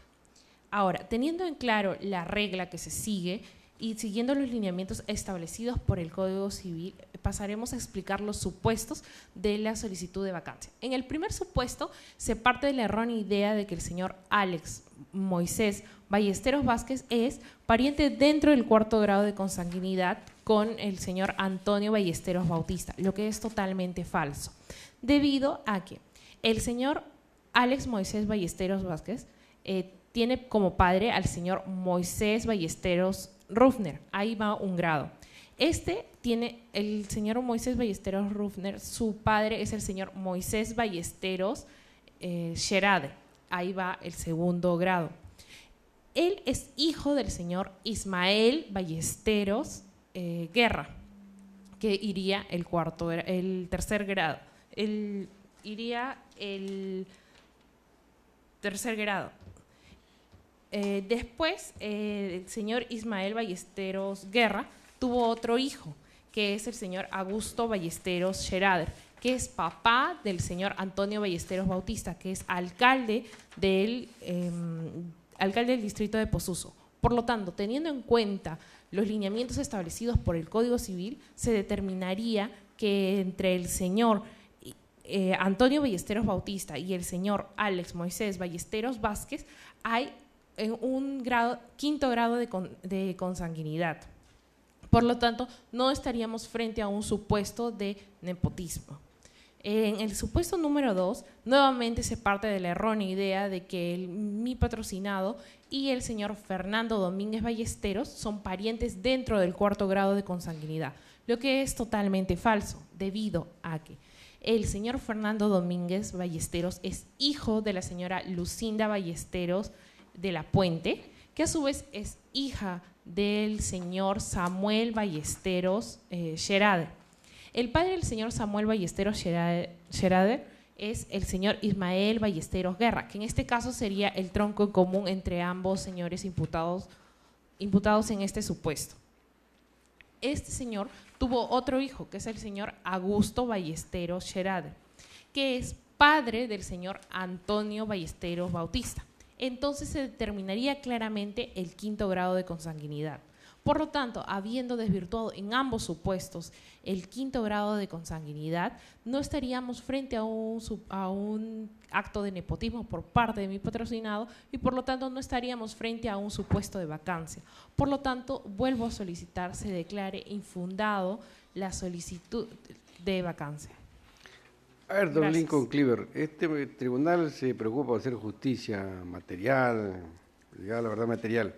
Ahora, teniendo en claro la regla que se sigue, y siguiendo los lineamientos establecidos por el Código Civil, pasaremos a explicar los supuestos de la solicitud de vacancia. En el primer supuesto, se parte de la errónea idea de que el señor Alex Moisés Ballesteros Vázquez es pariente dentro del cuarto grado de consanguinidad con el señor Antonio Ballesteros Bautista, lo que es totalmente falso, debido a que el señor Alex Moisés Ballesteros Vázquez eh, tiene como padre al señor Moisés Ballesteros Rufner, ahí va un grado. Este tiene el señor Moisés Ballesteros Rufner, su padre es el señor Moisés Ballesteros eh, Sherade, ahí va el segundo grado. Él es hijo del señor Ismael Ballesteros eh, Guerra, que iría el cuarto, el tercer grado. Él iría el tercer grado. Eh, después, eh, el señor Ismael Ballesteros Guerra tuvo otro hijo, que es el señor Augusto Ballesteros Scherader, que es papá del señor Antonio Ballesteros Bautista, que es alcalde del, em, alcalde del distrito de Pozuzo. Por lo tanto, teniendo en cuenta los lineamientos establecidos por el Código Civil, se determinaría que entre el señor eh, Antonio Ballesteros Bautista y el señor Alex Moisés Ballesteros Vázquez hay en un quinto grado de, consanguinidad. Por lo tanto, no estaríamos frente a un supuesto de nepotismo. En el supuesto número dos, nuevamente se parte de la errónea idea de que mi patrocinado y el señor Fernando Domínguez Ballesteros son parientes dentro del cuarto grado de consanguinidad, lo que es totalmente falso, debido a que el señor Fernando Domínguez Ballesteros es hijo de la señora Lucinda Ballesteros de la Puente, que a su vez es hija del señor Samuel Ballesteros eh, El padre del señor Samuel Ballesteros Gerade, es el señor Ismael Ballesteros Guerra, que en este caso sería el tronco común entre ambos señores imputados, imputados en este supuesto. Este señor tuvo otro hijo, que es el señor Augusto Ballesteros Sherade, que es padre del señor Antonio Ballesteros Bautista entonces se determinaría claramente el quinto grado de consanguinidad. Por lo tanto, habiendo desvirtuado en ambos supuestos el quinto grado de consanguinidad, no estaríamos frente a un, a un, acto de nepotismo por parte de mi patrocinado y por lo tanto no estaríamos frente a un supuesto de vacancia. Por lo tanto, vuelvo a solicitar se declare infundado la solicitud de vacancia. A ver, don Lincoln Cleaver, este tribunal se preocupa de hacer justicia material, ya la verdad material.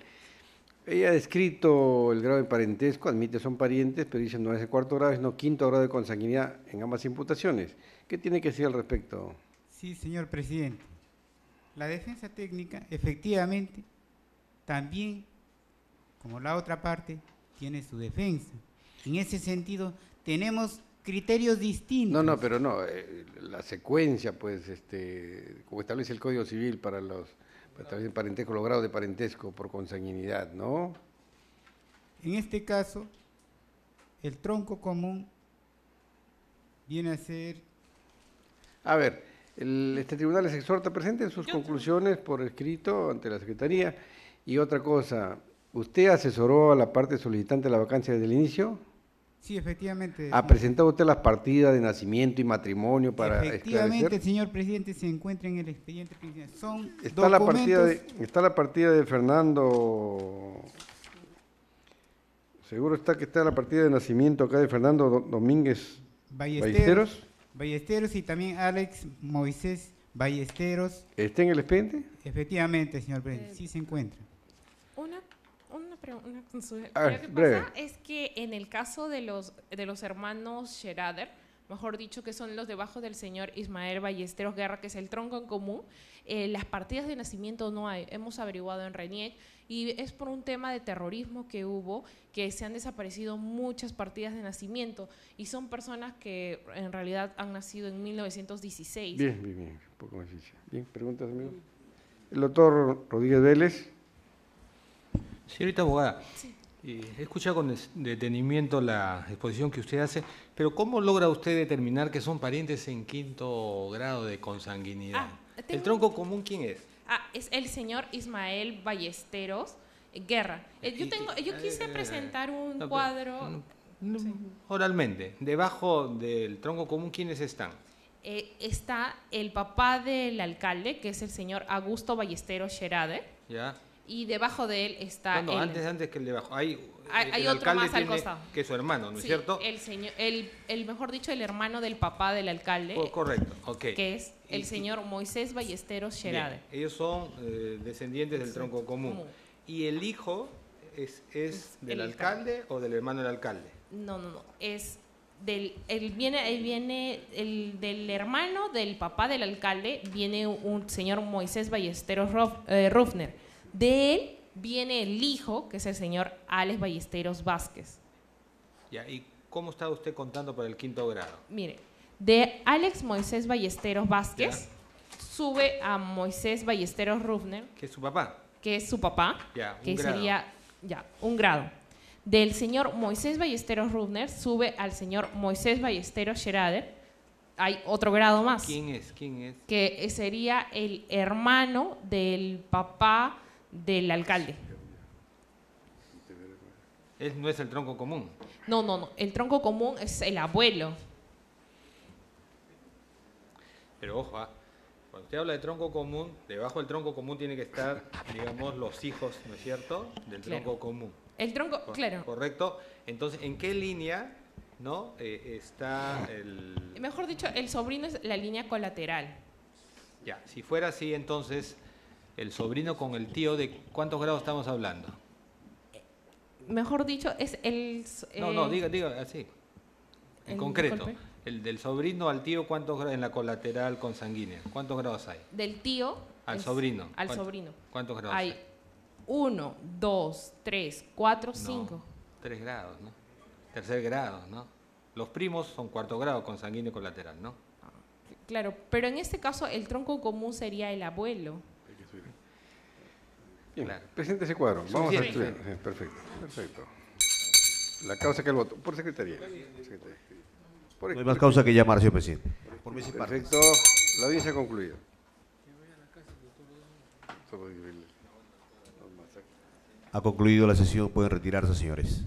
Ella ha descrito el grado de parentesco, admite son parientes, pero dice no es el cuarto grado, es no quinto grado de consanguinidad en ambas imputaciones. ¿Qué tiene que decir al respecto? Sí, señor presidente. La defensa técnica, efectivamente, también, como la otra parte, tiene su defensa. En ese sentido, tenemos criterios distintos. No, no, pero no, eh, la secuencia, pues, este, como establece el Código Civil para los, parentesco, grados de parentesco por consanguinidad, ¿no? En este caso, el tronco común viene a ser... A ver, este tribunal les exhorta, presentar sus conclusiones por escrito ante la Secretaría. Y otra cosa, ¿usted asesoró a la parte solicitante la vacancia desde el inicio? Sí, efectivamente. ¿Ha ah, presentado usted las partidas de nacimiento y matrimonio para Efectivamente, señor presidente, se encuentra en el expediente Son está la partida de, Está la partida de Fernando... Seguro está que está la partida de nacimiento acá de Fernando Domínguez Ballesteros. Ballesteros, y también Alex Moisés Ballesteros. ¿Está en el expediente? Efectivamente, señor presidente, sí se encuentra. Una una, pregunta es que en el caso de los, de los hermanos Sherader, mejor dicho, que son los debajo del señor Ismael Ballesteros Guerra, que es el tronco en común, eh, las partidas de nacimiento no hay. Hemos averiguado en Renier, y es por un tema de terrorismo que hubo que se han desaparecido muchas partidas de nacimiento y son personas que en realidad han nacido en 1916. Bien, bien, bien. Poco más bien, preguntas, amigo. El doctor Rodríguez Vélez. Señorita abogada, eh, he escuchado con detenimiento la exposición que usted hace, pero ¿cómo logra usted determinar que son parientes en quinto grado de consanguinidad? Ah, ¿El tronco común quién es? Ah, es el señor Ismael Ballesteros Guerra. Eh, yo, quise eh, presentar un cuadro... Oralmente, debajo del tronco común, ¿quiénes están? está el papá del alcalde, que es el señor Augusto Ballesteros Sherade. Ya y debajo de él está. No, antes, antes que el debajo. Hay, hay, otro más al costado. Que su hermano, ¿no es cierto? El, señor, el, mejor dicho, el hermano del papá del alcalde. Oh, correcto, ok. Que es el señor Moisés Ballesteros Sherade. ellos son eh, descendientes del tronco común. Y el hijo es, es del alcalde, o del hermano del alcalde. No, no, no. Es del él viene viene el del hermano del papá del alcalde viene un señor Moisés Ballesteros eh, Rufner de él viene el hijo, que es el señor Alex Ballesteros Vázquez. Ya, ¿y cómo está usted contando para el quinto grado? Mire, de Alex Moisés Ballesteros Vázquez sube a Moisés Ballesteros Rufner. Que es su papá. Que es su papá. Ya, un que sería ya, un grado. Del señor Moisés Ballesteros Rufner sube al señor Moisés Ballesteros Scherader. Hay otro grado más. ¿Quién es? ¿Quién es? Que sería el hermano del papá del alcalde. no es el tronco común. No, no, no. El tronco común es el abuelo. Pero ojo, ah, cuando usted habla de tronco común, debajo del tronco común tiene que estar, digamos, los hijos, ¿no es cierto? Del tronco común. El tronco, claro. Correcto. Entonces, ¿en qué línea, no, eh, está el? Mejor dicho, el sobrino es la línea colateral. Ya. Si fuera así, entonces el sobrino con el tío, ¿de cuántos grados estamos hablando? Mejor dicho, es el... no, no, eh, diga, diga así, en concreto. El del sobrino al tío, ¿cuántos grados en la colateral consanguínea? ¿Cuántos grados hay? Del tío. Al sobrino. Al sobrino. ¿Cuántos grados hay? Uno, dos, tres, cuatro, cinco. tres grados, ¿no? Tercer grado, ¿no? Los primos son cuarto grado consanguíneo colateral, ¿no? Ah, claro, pero en este caso el tronco común sería el abuelo. Bien, presente ese cuadro. Vamos a estudiar. perfecto, perfecto. La causa que el voto. Por secretaría. Por no hay más causa que llamar, señor presidente. Por parte. Perfecto. La audiencia ha concluido. Ha concluido la sesión. Pueden retirarse, señores.